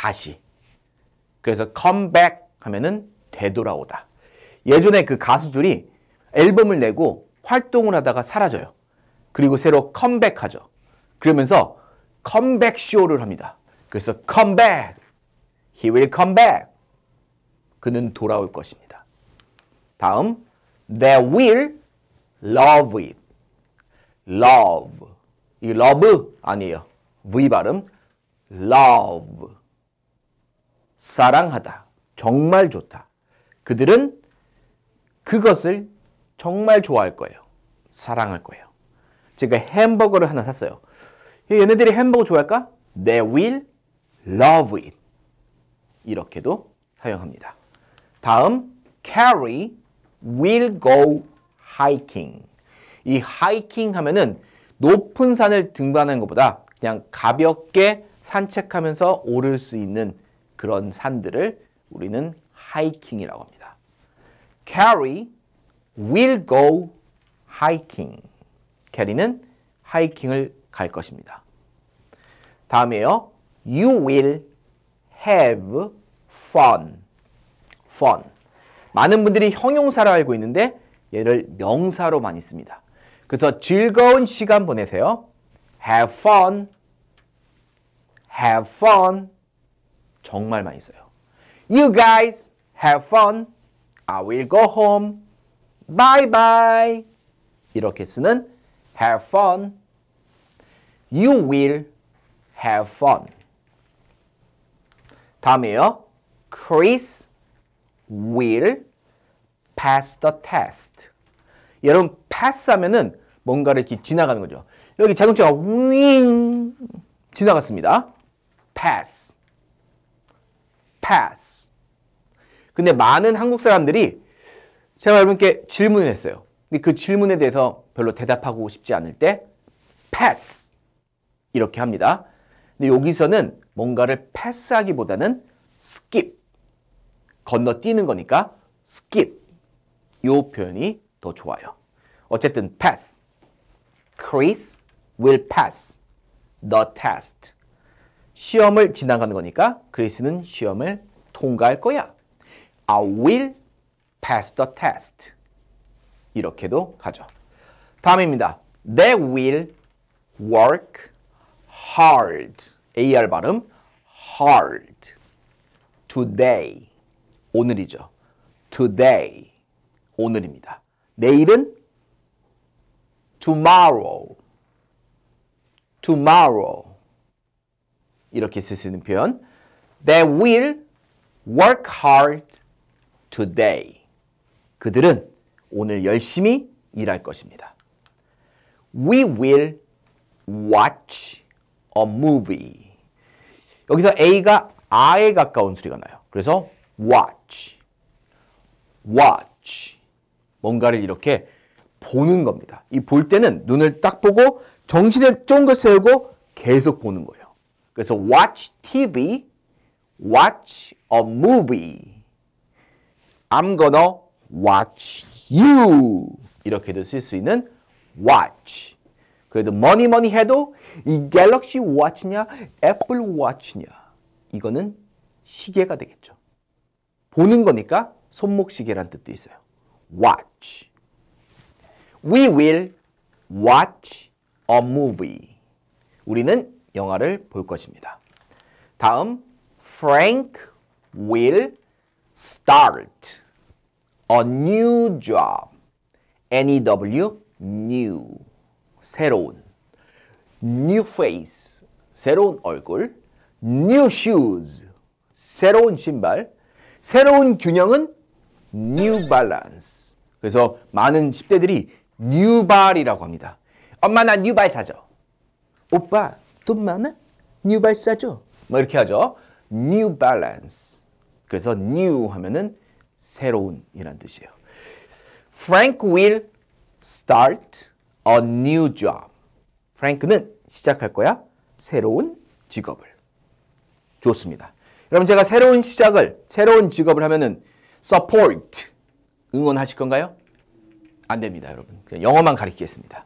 다시. 그래서 come back 하면은 되돌아오다. 예전에 그 가수들이 앨범을 내고 활동을 하다가 사라져요. 그리고 새로 컴백하죠. 그러면서 컴백 쇼를 합니다. 그래서 come back. He will come back. 그는 돌아올 것입니다. 다음 they will love it. love. 이 love 아니에요. V 발음. love. 사랑하다. 정말 좋다. 그들은 그것을 정말 좋아할 거예요. 사랑할 거예요. 제가 햄버거를 하나 샀어요. 예, 얘네들이 햄버거 좋아할까? They will love it. 이렇게도 사용합니다. 다음, carry will go hiking. 이 hiking 하면은 높은 산을 등반하는 것보다 그냥 가볍게 산책하면서 오를 수 있는 그런 산들을 우리는 하이킹이라고 합니다. c a r r i will go hiking. 캐리는 하이킹을 갈 것입니다. 다음이에요. You will have fun. fun. 많은 분들이 형용사로 알고 있는데 얘를 명사로 많이 씁니다. 그래서 즐거운 시간 보내세요. Have fun. Have fun. 정말 많이 써요. You guys have fun. I will go home. Bye bye. 이렇게 쓰는 have fun. You will have fun. 다음이에요. Chris will pass the test. 여러분 pass 하면은 뭔가를 이렇게 지나가는 거죠. 여기 자동차가 윙 지나갔습니다. pass. pass. 근데 많은 한국 사람들이 제가 여러분께 질문을 했어요. 근데 그 질문에 대해서 별로 대답하고 싶지 않을 때 pass 이렇게 합니다. 근데 여기서는 뭔가를 패스하기보다는 skip 건너뛰는 거니까 skip 요 표현이 더 좋아요. 어쨌든 pass. Chris will pass the test. 시험을 지나가는 거니까 그리스는 시험을 통과할 거야. I will pass the test. 이렇게도 가죠. 다음입니다. They will work hard. AR 발음 hard. Today. 오늘이죠. Today. 오늘입니다. 내일은 tomorrow. tomorrow. 이렇게 쓸 수 있는 표현. They will work hard today. 그들은 오늘 열심히 일할 것입니다. We will watch a movie. 여기서 A가 R에 가까운 소리가 나요. 그래서 watch, watch. 뭔가를 이렇게 보는 겁니다. 이 볼 때는 눈을 딱 보고 정신을 쫑긋 세우고 계속 보는 거예요. 그래서 watch TV, watch a movie. I'm gonna watch you. 이렇게도 쓸 수 있는 watch. 그래도 뭐니 뭐니 해도 이 갤럭시 워치냐 애플 c h 냐 이거는 시계가 되겠죠. 보는 거니까 손목시계란 뜻도 있어요. watch. We will watch a movie. 우리는 영화를 볼 것입니다. 다음 Frank will start a new job. N-E-W, new. 새로운. new face. 새로운 얼굴. new shoes. 새로운 신발. 새로운 균형은 new balance. 그래서 많은 10대들이 new 발이라고 합니다. 엄마 나 new 발 사줘. 오빠 돈 많아? 뉴발사죠? 뭐 이렇게 하죠. New Balance. 그래서 new 하면은 새로운이란 뜻이에요. Frank will start a new job. 프랭크는 시작할 거야. 새로운 직업을. 좋습니다. 여러분 제가 새로운 시작을, 새로운 직업을 하면은 support 응원하실 건가요? 안 됩니다, 여러분. 영어만 가리키겠습니다.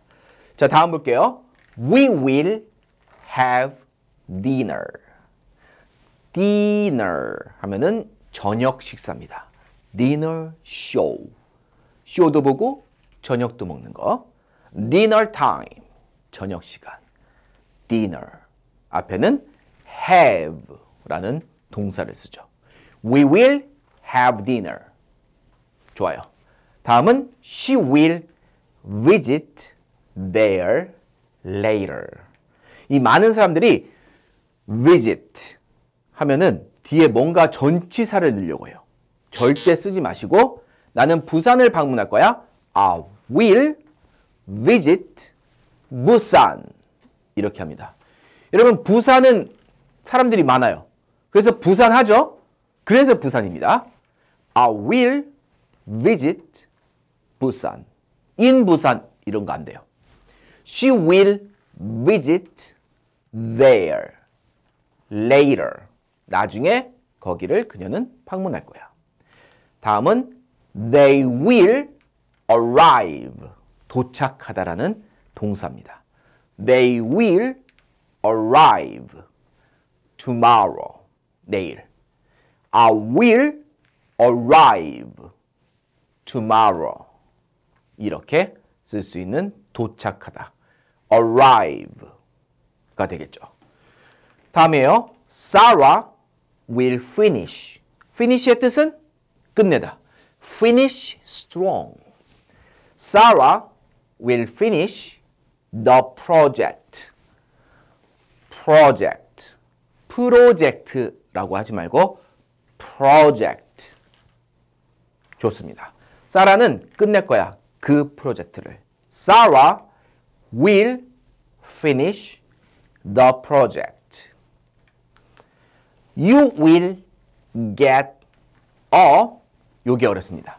자, 다음 볼게요. We will have dinner. dinner 하면은 저녁 식사입니다. dinner show. 쇼도 보고 저녁도 먹는 거. dinner time. 저녁 시간. dinner. 앞에는 have라는 동사를 쓰죠. We will have dinner. 좋아요. 다음은 she will visit there later. 이 많은 사람들이 visit 하면은 뒤에 뭔가 전치사를 넣으려고 해요. 절대 쓰지 마시고 나는 부산을 방문할 거야. I 아, will visit 부산 이렇게 합니다. 여러분 부산은 사람들이 많아요. 그래서 부산 하죠. 그래서 부산입니다. I 아, will visit 부산. in 부산 이런 거 안 돼요. She will visit there later 나중에 거기를 그녀는 방문할 거야. 다음은 they will arrive 도착하다라는 동사입니다. They will arrive tomorrow 내일 I will arrive tomorrow 이렇게 쓸 수 있는 도착하다 arrive 가 되겠죠. 다음이에요. Sarah will finish. finish의 뜻은 끝내다. finish strong. Sarah will finish the project. project. 프로젝트라고 하지 말고 project. 좋습니다. 사라는 끝낼 거야. 그 프로젝트를. Sarah will finish the project. You will get a 요게 어렵습니다.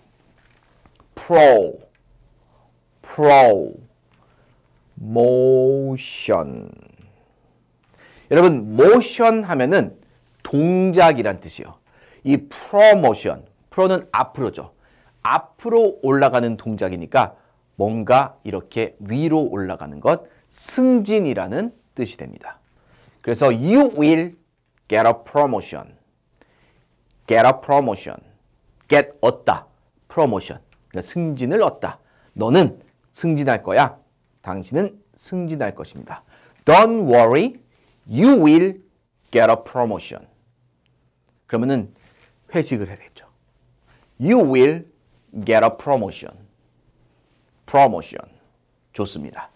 pro pro motion 여러분 motion 하면은 동작이란 뜻이에요. 이 promotion pro는 앞으로죠. 앞으로 올라가는 동작이니까 뭔가 이렇게 위로 올라가는 것 승진이라는 뜻이 됩니다. 그래서 you will get a promotion. get a promotion. get 얻다. promotion. 그러니까 승진을 얻다. 너는 승진할 거야. 당신은 승진할 것입니다. Don't worry. You will get a promotion. 그러면은 회식을 해야겠죠. You will get a promotion. promotion. 좋습니다.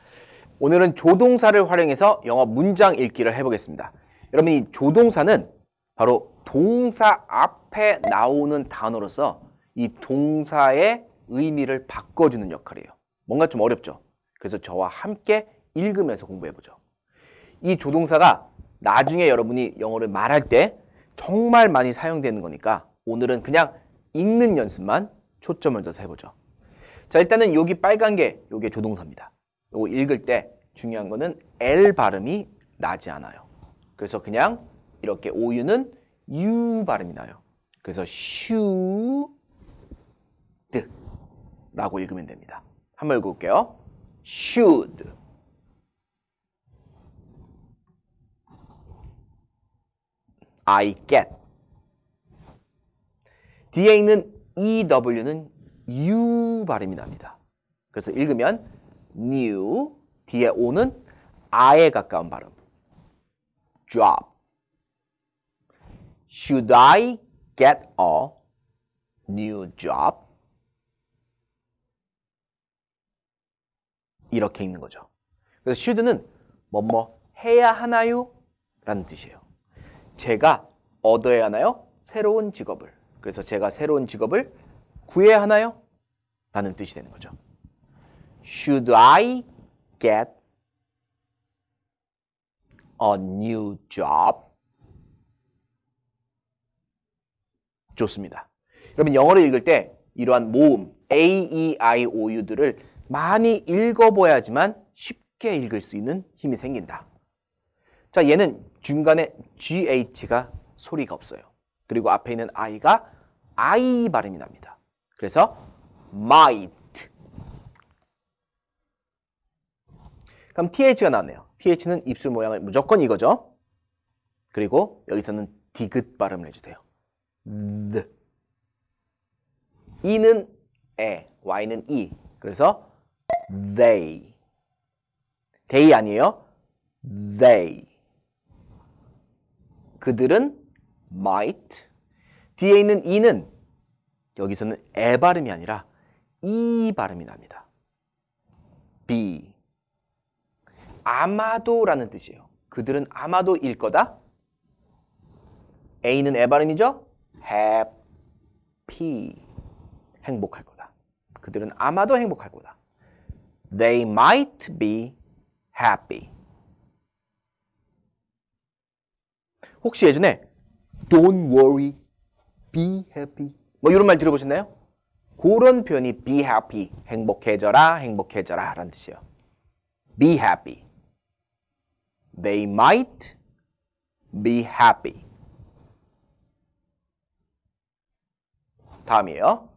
오늘은 조동사를 활용해서 영어 문장 읽기를 해보겠습니다. 여러분 이 조동사는 바로 동사 앞에 나오는 단어로서 이 동사의 의미를 바꿔주는 역할이에요. 뭔가 좀 어렵죠? 그래서 저와 함께 읽으면서 공부해보죠. 이 조동사가 나중에 여러분이 영어를 말할 때 정말 많이 사용되는 거니까 오늘은 그냥 읽는 연습만 초점을 둬서 해보죠. 자 일단은 여기 빨간 게 이게 조동사입니다. 요거 읽을 때 중요한 거는 L 발음이 나지 않아요. 그래서 그냥 이렇게 오유는 U 발음이 나요. 그래서 슈 드 라고 읽으면 됩니다. 한번 읽어볼게요. 슈드 I get 뒤에 있는 EW는 U 발음이 납니다. 그래서 읽으면 new 뒤에 오는 아에 가까운 발음. job. Should I get a new job? 이렇게 있는 거죠. 그래서 should는 뭐뭐 뭐 해야 하나요? 라는 뜻이에요. 제가 얻어야 하나요? 새로운 직업을. 그래서 제가 새로운 직업을 구해야 하나요? 라는 뜻이 되는 거죠. Should I get a new job? 좋습니다. 여러분 영어를 읽을 때 이러한 모음 A, E, I, O, U들을 많이 읽어봐야지만 쉽게 읽을 수 있는 힘이 생긴다. 자, 얘는 중간에 GH가 소리가 없어요. 그리고 앞에 있는 I가 I 발음이 납니다. 그래서 might 그럼 TH가 나왔네요. TH는 입술 모양을 무조건 이거죠. 그리고 여기서는 디귿 발음을 해주세요. 드. E는 에, Y는 E. 그래서 they. they 아니에요. they. 그들은 might. 뒤에 있는 E는 여기서는 에 발음이 아니라 이 e 발음이 납니다. b 아마도라는 뜻이에요. 그들은 아마도일 거다. A는 에 발음이죠. happy 행복할 거다. 그들은 아마도 행복할 거다. They might be happy. 혹시 예전에 don't worry, be happy 뭐 이런 말 들어보셨나요? 그런 표현이 be happy, 행복해져라, 행복해져라 라는 뜻이에요. be happy. They might be happy. 다음이에요.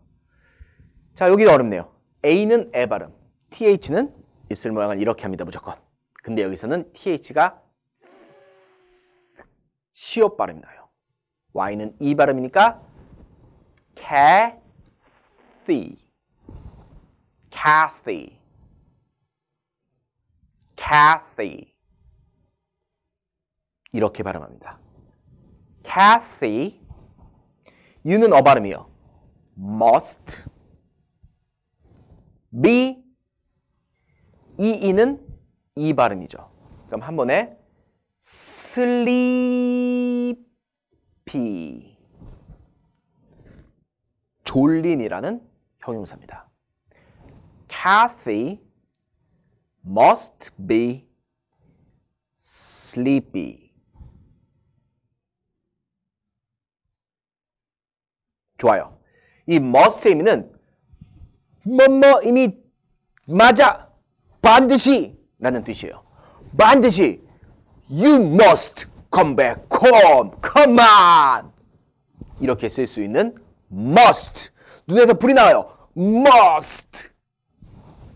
자, 여기도 어렵네요. A는 에 발음, TH는 입술 모양을 이렇게 합니다, 무조건. 근데 여기서는 TH가 시옷 발음이 나요. Y는 E 발음이니까 Cathy, Cathy, Cathy. 이렇게 발음합니다. Kathy, you는 어 발음이요. must be 이 이는 이 발음이죠. 그럼 한 번에 sleepy 졸린이라는 형용사입니다. Kathy must be sleepy. 좋아요. 이 must의 의미는 뭐 뭐 이미 맞아 반드시 라는 뜻이에요. 반드시 you must come back home. Come on. 이렇게 쓸 수 있는 must. 눈에서 불이 나요. 와 must.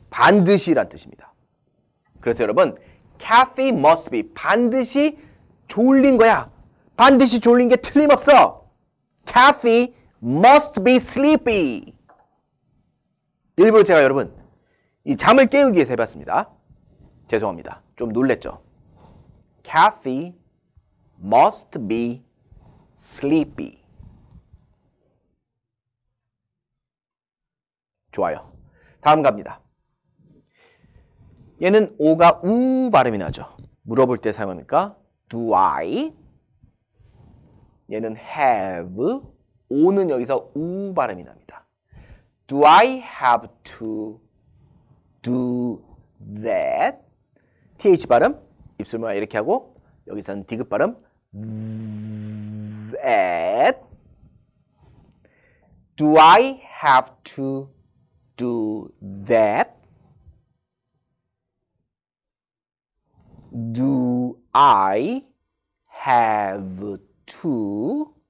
반드시란 뜻입니다. 그래서 여러분, c a t h y must be. 반드시 졸린 거야. 반드시 졸린 게 틀림없어. c a t h y must be sleepy. 일부러 제가 여러분 이 잠을 깨우기 위해서 해봤습니다. 죄송합니다. 좀 놀랬죠? Kathy must be sleepy. 좋아요. 다음 갑니다. 얘는 오가 우 발음이 나죠. 물어볼 때 사용합니까? Do I? 얘는 have. 오는 여기서 우 발음이 납니다. Do I have to do that? th 발음 입술 모양 이렇게 하고 여기서는 디귿 발음 that. Do I have to do that? Do I have to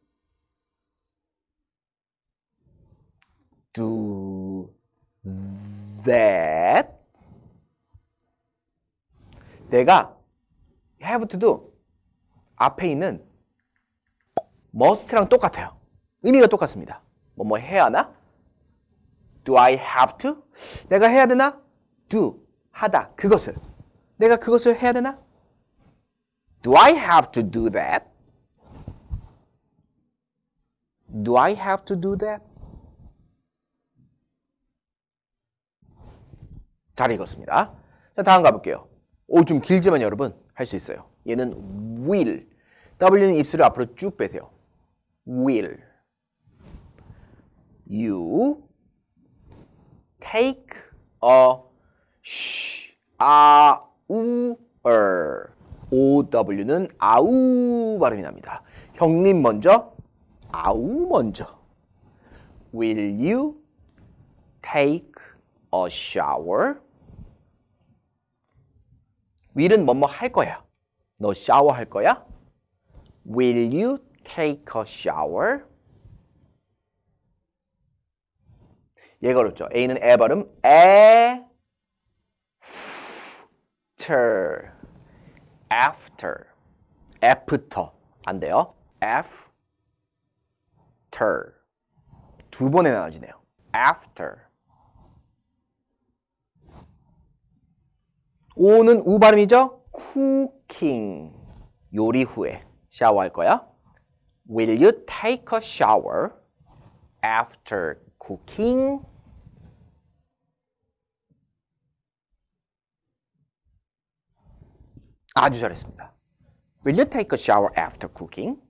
do that 내가 have to do 앞에 있는 must랑 똑같아요. 의미가 똑같습니다. 뭐뭐 해야 하나? Do I have to? 내가 해야 되나? Do 하다 그것을 내가 그것을 해야 되나? Do I have to do that? Do I have to do that? 잘 읽었습니다. 자, 다음 가볼게요. 오, 좀 길지만 여러분 할 수 있어요. 얘는 will. W는 입술을 앞으로 쭉 빼세요. will. You take a shower. OW는 아우 발음이 납니다. 형님 먼저, 아우 먼저. Will you take a shower. will은 뭐 뭐 할 거야. 너 샤워 할 거야? Will you take a shower? 얘가 어렵죠. A는 에 발음. after. after. after. 안 돼요. after. 두 번에 나눠지네요. after. 오는 우 발음이죠? 쿠킹 요리 후에 샤워할 거야. Will you take a shower after cooking? 아주 잘했습니다. Will you take a shower after cooking?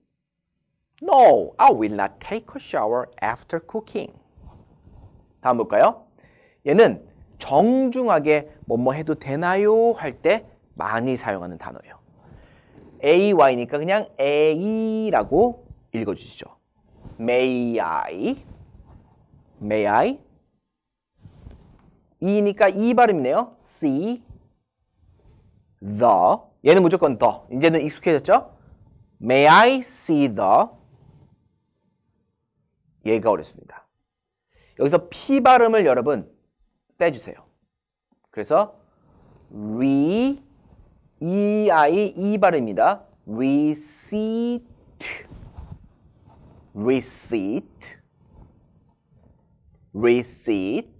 No, I will not take a shower after cooking. 다음 볼까요? 얘는 정중하게 뭐뭐 뭐 해도 되나요? 할 때 많이 사용하는 단어예요. AY니까 그냥 A라고 읽어주시죠. May I? May I? E니까 E 발음이네요. See, the. 얘는 무조건 the. 이제는 익숙해졌죠? May I see the? 얘가 어렵습니다. 여기서 P 발음을 여러분 빼주세요. 그래서 re e i e 발음입니다. receipt receipt receipt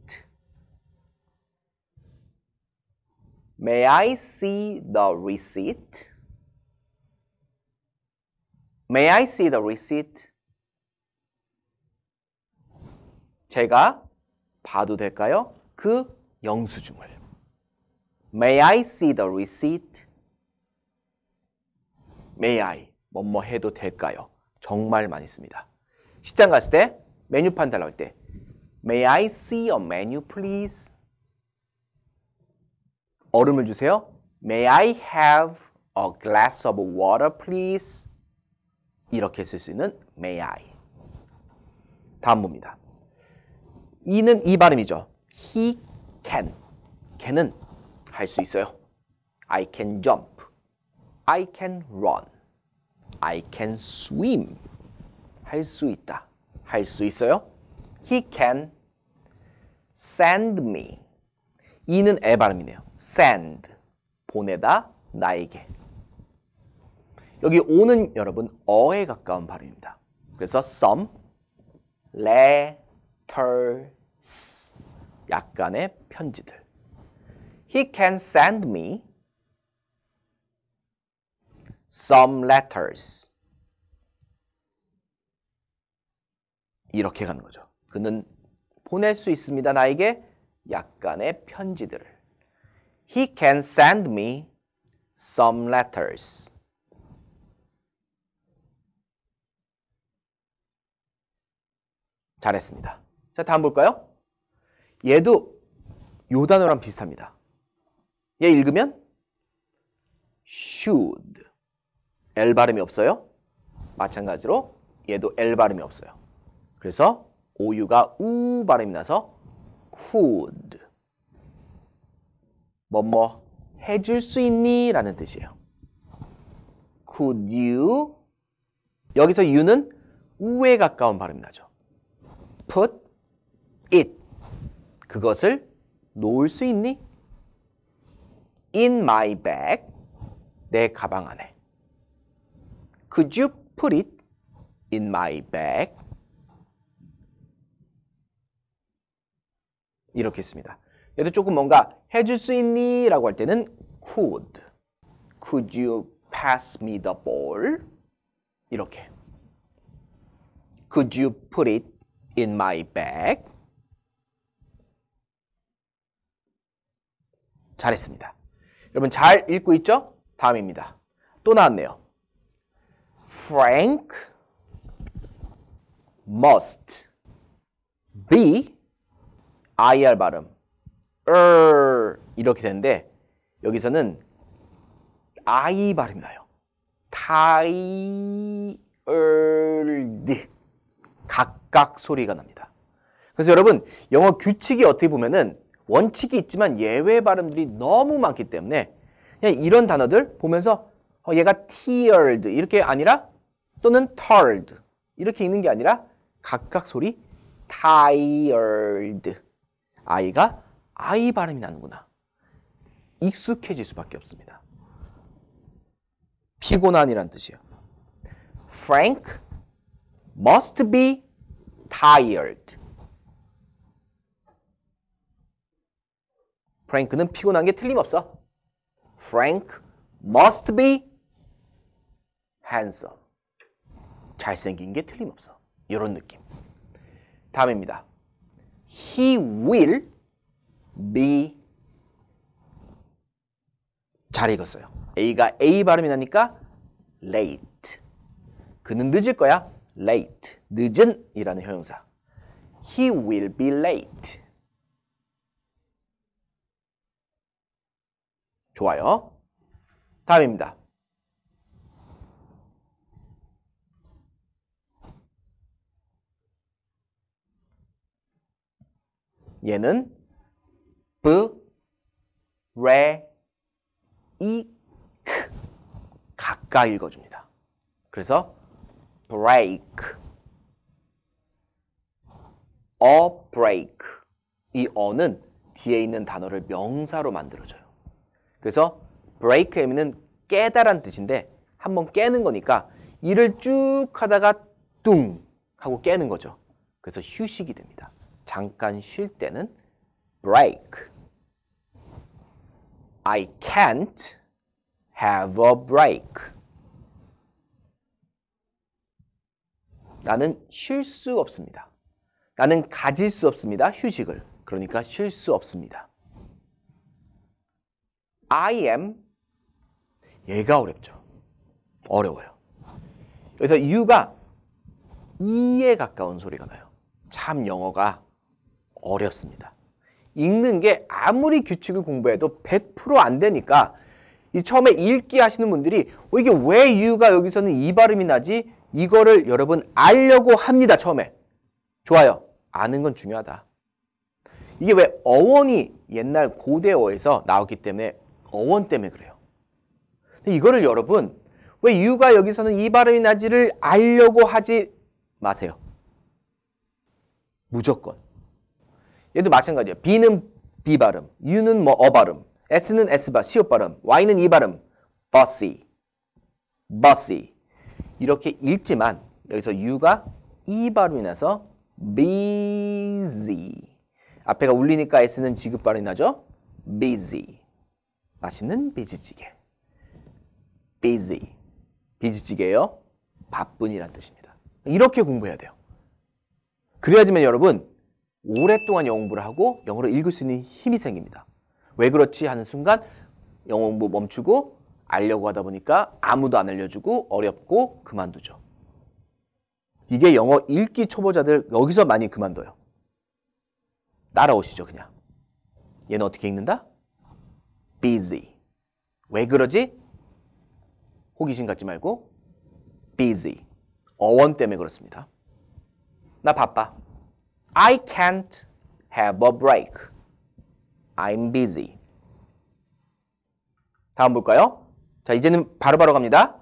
May I see the receipt? May I see the receipt? 제가 봐도 될까요? 그 영수증을. May I see the receipt? May I 뭐 뭐 해도 될까요? 정말 많이 씁니다. 식당 갔을 때 메뉴판 달라고 할때 May I see a menu please? 얼음을 주세요. May I have a glass of water please? 이렇게 쓸 수 있는 may I. 다음 봅니다. 이는 이 발음이죠. he can. can은 할 수 있어요. I can jump. I can run. I can swim. 할 수 있다. 할 수 있어요. He can send me. 이는 에 발음이네요. send. 보내다 나에게. 여기 오는 여러분 어에 가까운 발음입니다. 그래서 some letters 약간의 편지들. He can send me some letters. 이렇게 가는 거죠. 그는 보낼 수 있습니다. 나에게 약간의 편지들을. He can send me some letters. 잘했습니다. 자, 다음 볼까요? 얘도 요 단어랑 비슷합니다. 얘 읽으면 should L 발음이 없어요. 마찬가지로 얘도 L 발음이 없어요. 그래서 오유가 우 발음이 나서 could 뭐 뭐 해줄 수 있니? 라는 뜻이에요. Could you? 여기서 you는 우에 가까운 발음이 나죠. Put it 그것을 놓을 수 있니? In my bag. 내 가방 안에. Could you put it in my bag? 이렇게 했습니다. 얘도 조금 뭔가 해줄 수 있니? 라고 할 때는 could. Could you pass me the ball? 이렇게. Could you put it in my bag? 잘했습니다. 여러분 잘 읽고 있죠? 다음입니다. 또 나왔네요. Frank must be IR 발음 er 이렇게 되는데 여기서는 I 발음이 나요. tired 각각 소리가 납니다. 그래서 여러분 영어 규칙이 어떻게 보면은 원칙이 있지만 예외 발음들이 너무 많기 때문에 그냥 이런 단어들 보면서 어, 얘가 teared 이렇게 아니라 또는 t u r e d 이렇게 읽는 게 아니라 각각 소리 tired 아이가 아이 발음이 나는구나 익숙해질 수밖에 없습니다 피곤한이란 뜻이에요 Frank must be tired 프랭크는 피곤한 게 틀림없어. Frank must be handsome. 잘생긴 게 틀림없어. 이런 느낌. 다음입니다. He will be 잘 읽었어요. A가 A 발음이 나니까 late. 그는 늦을 거야. late. 늦은 이라는 형용사. He will be late. 좋아요. 다음입니다. 얘는 브, 레, 이, 크 가까이 읽어줍니다. 그래서 break, a break 이 어는 뒤에 있는 단어를 명사로 만들어줘요. 그래서 break 의미는 깨다란 뜻인데 한번 깨는 거니까 일을 쭉 하다가 뚱 하고 깨는 거죠. 그래서 휴식이 됩니다. 잠깐 쉴 때는 break. I can't have a break. 나는 쉴 수 없습니다. 나는 가질 수 없습니다. 휴식을. 그러니까 쉴 수 없습니다. I am 얘가 어렵죠. 어려워요. 그래서 U가 E에 가까운 소리가 나요. 참 영어가 어렵습니다. 읽는 게 아무리 규칙을 공부해도 100%안 되니까 이 처음에 읽기 하시는 분들이 어, 이게 왜 U가 여기서는 이 발음이 나지? 이거를 여러분 알려고 합니다. 처음에. 좋아요. 아는 건 중요하다. 이게 왜 어원이 옛날 고대어에서 나왔기 때문에 어원 때문에 그래요. 근데 이거를 여러분 왜 유가 여기서는 이 발음이 나지를 알려고 하지 마세요. 무조건. 얘도 마찬가지예요. B는 B 발음, U는 뭐 어 발음, S는 S 발음, C 발음, Y는 E 발음, bossy, bossy. 이렇게 읽지만 여기서 U가 E 발음이 나서 busy. 앞에가 울리니까 S는 지급 발음이 나죠? busy. 맛있는 비지찌개. busy. 비지찌개요. 바쁜이란 뜻입니다. 이렇게 공부해야 돼요. 그래야지만 여러분 오랫동안 영어 공부를 하고 영어로 읽을 수 있는 힘이 생깁니다. 왜 그렇지 하는 순간 영어 공부 멈추고 알려고 하다 보니까 아무도 안 알려주고 어렵고 그만두죠. 이게 영어 읽기 초보자들 여기서 많이 그만둬요. 따라오시죠 그냥. 얘는 어떻게 읽는다? busy. 왜 그러지? 호기심 갖지 말고 busy. 어원 때문에 그렇습니다. 나 바빠. I can't have a break. I'm busy. 다음 볼까요? 자, 이제는 바로바로 바로 갑니다.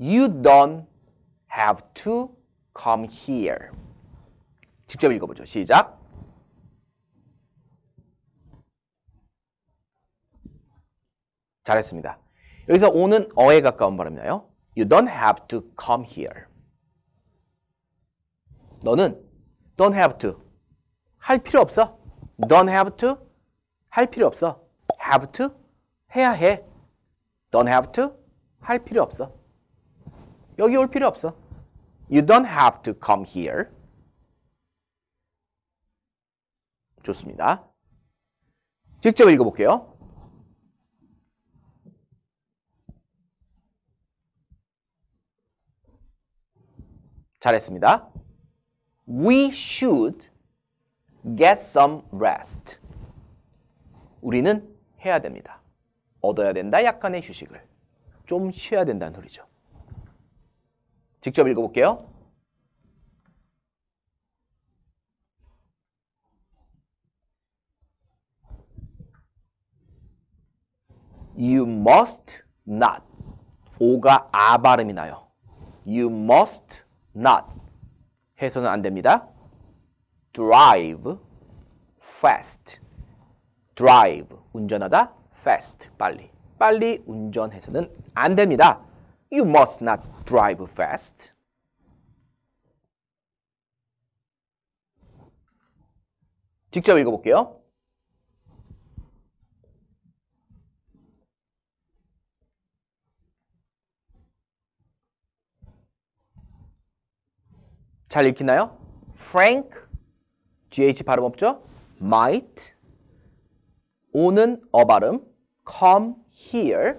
You don't have to come here. 직접 읽어보죠. 시작. 잘했습니다. 여기서 오는 어에 가까운 발음이나요? You don't have to come here. 너는 don't have to 할 필요 없어. don't have to 할 필요 없어. have to 해야 해. don't have to 할 필요 없어. 여기 올 필요 없어. You don't have to come here. 좋습니다. 직접 읽어볼게요. 잘했습니다. We should get some rest. 우리는 해야 됩니다. 얻어야 된다. 약간의 휴식을. 좀 쉬어야 된다는 소리죠. 직접 읽어볼게요. You must not. 오가 아 발음이 나요. You must not 해서는 안 됩니다. drive fast drive 운전하다 fast 빨리 빨리 운전해서는 안 됩니다. You must not drive fast. 직접 읽어볼게요. 잘 읽히나요? Frank, GH 발음 없죠? Might, 오는 어 발음, come here,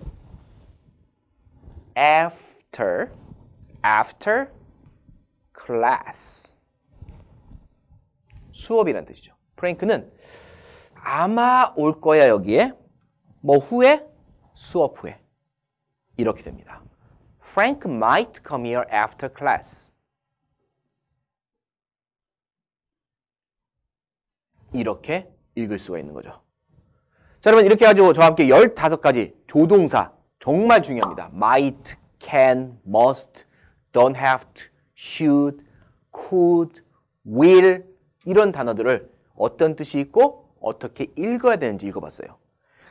after, after class. 수업이란 뜻이죠. r a n k 는 아마 올 거야 여기에 뭐 후에 수업 후에 이렇게 됩니다. Frank might come here after class. 이렇게 읽을 수가 있는 거죠. 자, 여러분 이렇게 해 가지고 저와 함께 15가지 조동사 정말 중요합니다. might, can, must, don't have to, should, could, will 이런 단어들을 어떤 뜻이 있고 어떻게 읽어야 되는지 읽어봤어요.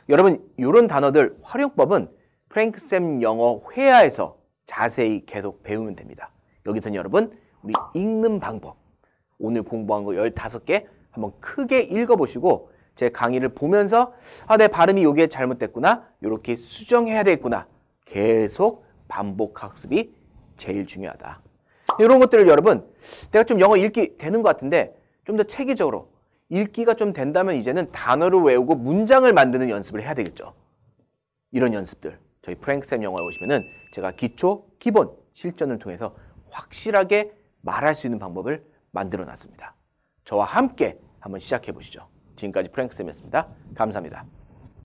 여러분 이런 단어들 활용법은 프랭크쌤 영어 회화에서 자세히 계속 배우면 됩니다. 여기서는 여러분 우리 읽는 방법 오늘 공부한 거 15개 한번 크게 읽어보시고 제 강의를 보면서 아, 내 발음이 여기에 잘못됐구나. 이렇게 수정해야 되겠구나. 계속 반복 학습이 제일 중요하다. 이런 것들을 여러분 내가 좀 영어 읽기 되는 것 같은데 좀 더 체계적으로 읽기가 좀 된다면 이제는 단어를 외우고 문장을 만드는 연습을 해야 되겠죠. 이런 연습들 저희 프랭크쌤 영어에 오시면은 제가 기초, 기본, 실전을 통해서 확실하게 말할 수 있는 방법을 만들어 놨습니다. 저와 함께 한번 시작해 보시죠. 지금까지 프랭크쌤이었습니다. 감사합니다.